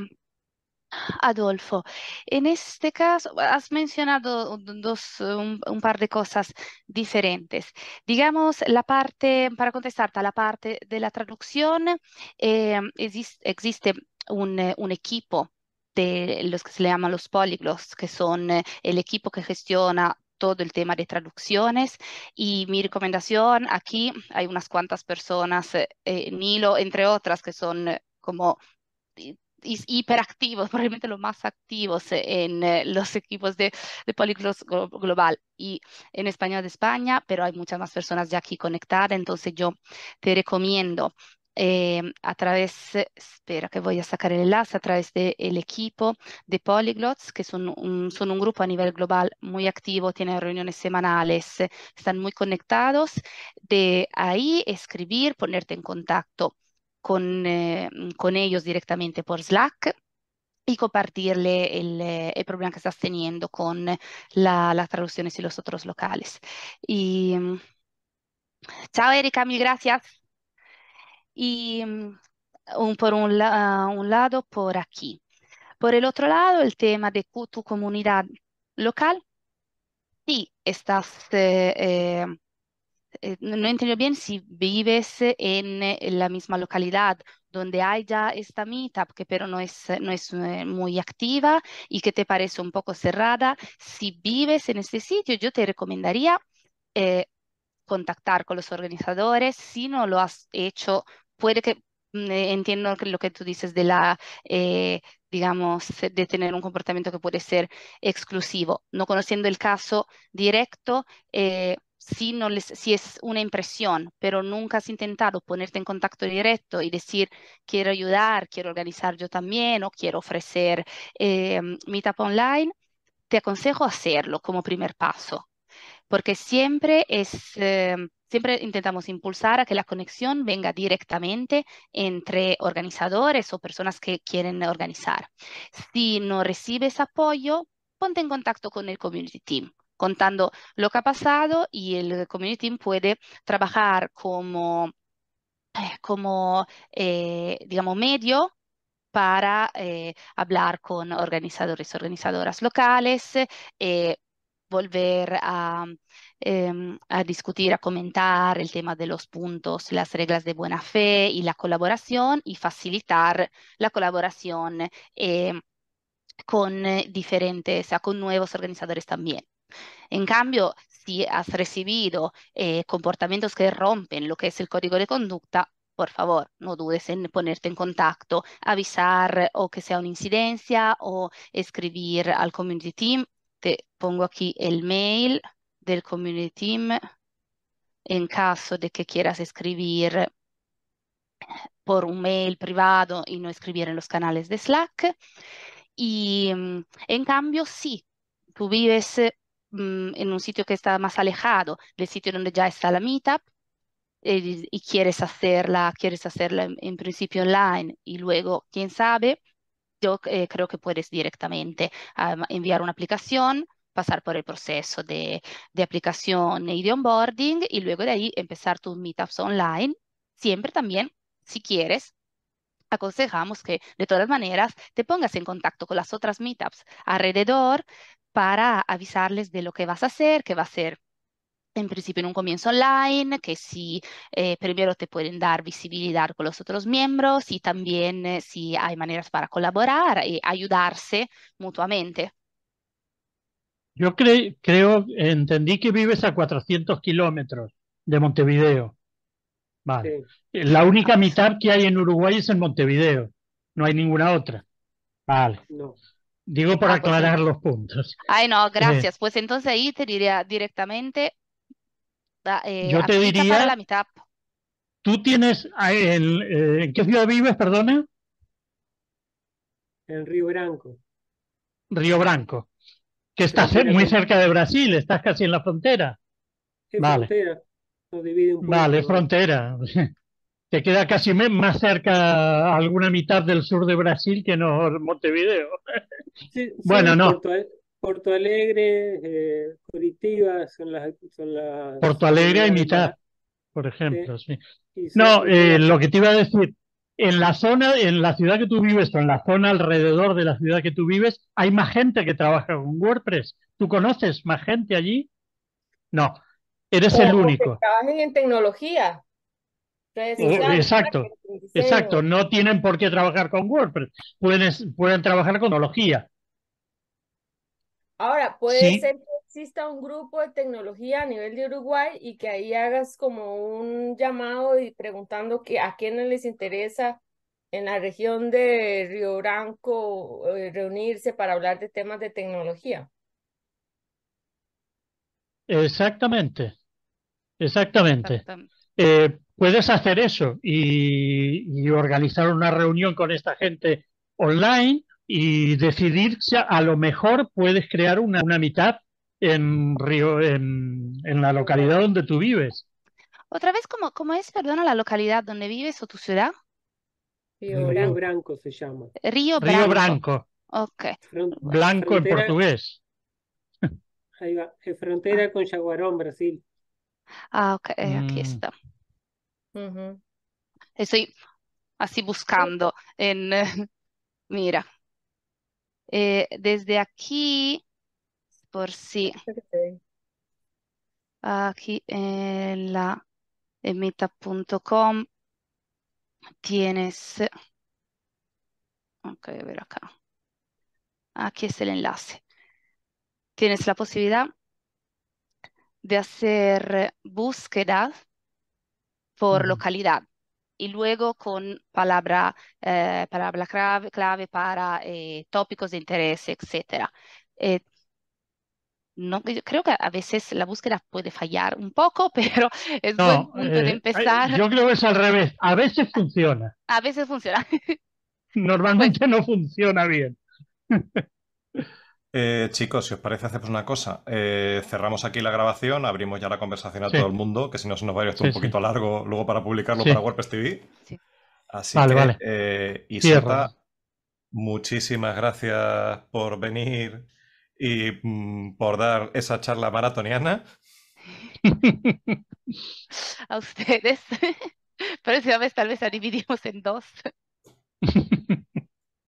Adolfo, en este caso has mencionado dos, un, par de cosas diferentes. Digamos, la parte, para contestarte a la parte de la traducción, em, existe eh, un, equipo de los que se le llaman los políglots, que son eh, el equipo que gestiona todo el tema de traducciones y mi recomendación aquí, hay unas cuantas personas, eh, eh, Nilo, entre otras, que son eh, como hiperactivos, probablemente los más activos en los equipos de, de Global y en Español de España, pero hay muchas más personas ya aquí conectadas, entonces yo te recomiendo Em, a través, eh, espera que voy a sacar el enlace, a través del equipo de Polyglots, que son un, son un, grupo a nivel global muy activo, tienen reuniones semanales, eh, están muy conectados. De ahí escribir, ponerte en contacto con, em, ellos directamente por Slack y compartirle el, eh, problema que estás teniendo con la, las traducciones y los otros locales. Y, mm, chao Erika, mil gracias y mm, un, por un, un lado por aquí. Por el otro lado, el tema de tu comunidad local. Si estás, eh, em, eh, no entiendo bien si vives eh, en la misma localidad donde hay ya esta meetup, que pero no es, no es muy activa y que te parece un poco cerrada. Si vives en este sitio, yo te recomendaría contactar con los organizadores si no lo has hecho puede que mm, eh, entiendo lo que tú dices de la, eh, digamos, eh, de tener un comportamiento que puede ser exclusivo. No conociendo el caso directo, si, no si es una impresión, pero nunca has intentado ponerte en contacto directo y decir, quiero ayudar, quiero organizar yo también o quiero ofrecer mi Meetup Online, te aconsejo hacerlo como primer paso, porque siempre es... Siempre intentamos impulsar a que la conexión venga directamente entre organizadores o personas que quieren organizar. Si no recibes apoyo, ponte en contacto con el community team contando lo que ha pasado y el community team puede trabajar como, eh, eh, digamos, medio para eh, hablar con organizadores y organizadoras locales, volver a Em, a discutir, a comentar el tema de los puntos, las reglas de buena fe y la colaboración y facilitar la colaboración em, con eh, diferentes, o sea, con nuevos organizadores también. En cambio, si has recibido eh, comportamientos que rompen lo que es el código de conducta, por favor, no dudes en ponerte en contacto, avisar o que sea una incidencia o escribir al community team. Te pongo aquí el mail del community team en caso de que quieras escribir por un mail privado y no escribir en los canales de Slack. Y mm, en cambio, sí, tú vives mm, en un sitio que está más alejado del sitio donde ya está la meetup eh, y, quieres hacerla, quieres hacerla en, principio online y luego, quién sabe, yo eh, creo que puedes directamente ah, enviar una aplicación pasar por el proceso de, de aplicación y de onboarding y luego de ahí empezar tus meetups online. Siempre también, si quieres, aconsejamos que de todas maneras te pongas en contacto con las otras meetups alrededor para avisarles de lo que vas a hacer, que va a ser en principio en un comienzo online, que si eh, primero te pueden dar visibilidad con los otros miembros y también eh, si hay maneras para colaborar y ayudarse mutuamente. Yo creo, entendí que vives a 400 kilómetros de Montevideo. Vale. La única mitad que hay en Uruguay es en Montevideo. No hay ninguna otra. Vale. Digo para ah, pues aclarar los puntos. Ay, no, eh. gracias. Pues entonces ahí te diría directamente. Eh, Yo te diría. la mitad. ¿Tú tienes. Ah, eh, ¿En qué ciudad vives, perdona? En Río Branco. Río Branco estás muy cerca de Brasil, estás casi en la frontera. vale. frontera? frontera. Te queda casi más cerca a alguna mitad del sur de Brasil que no Montevideo. bueno, no. Porto, Alegre, eh, Curitiba, son las, son las... Porto Alegre y mitad, por ejemplo, No, eh, lo que te iba a decir, en la zona, en la ciudad que tú vives o en la zona alrededor de la ciudad que tú vives, hay más gente que trabaja con WordPress. ¿Tú conoces más gente allí? No, eres el único. Trabajan en tecnología. Uh, exacto, exacto, No tienen por qué trabajar con WordPress. Pueden, pueden trabajar con tecnología. Ahora, puede ser exista un grupo de tecnología a nivel de Uruguay y que ahí hagas como un llamado y preguntando que, a quiénes les interesa en la región de Río Branco eh, reunirse para hablar de temas de tecnología. Exactamente, exactamente. Eh, puedes hacer eso y, organizar una reunión con esta gente online y decidir si a, lo mejor puedes crear una, una mitad en, Río, en, en la localidad donde tú vives. Otra vez, ¿cómo, es, perdona, la localidad donde vives o tu ciudad? Río, Branco se llama. Río Branco. Río Ok. Blanco en portugués. Ahí va, en frontera con Jaguarón, Brasil. Ah, ok, eh, aquí mm. está. Estoy así buscando en... Mira. Eh, desde aquí por sí. Aquí en la emita.com tienes... Ok, a ver acá. Aquí es el enlace. Tienes la posibilidad de hacer búsqueda por localidad y luego con palabra, eh, palabra clave, para eh, tópicos de interés, etcétera eh, no, creo que a veces la búsqueda puede fallar un poco, pero es buen punto de eh, empezar. Yo creo que es al revés. A veces funciona. A veces funciona. Normalmente no funciona bien. Eh, chicos, si os parece, hacemos una cosa. Eh, cerramos aquí la grabación, abrimos ya la conversación a todo el mundo, que si no se nos va a ir esto un poquito largo luego para publicarlo para WordPress TV. Así vale, que, vale. muchísimas gracias por venir y mm, por dar esa charla maratoniana. A ustedes. Próxima vez tal vez la dividimos en dos.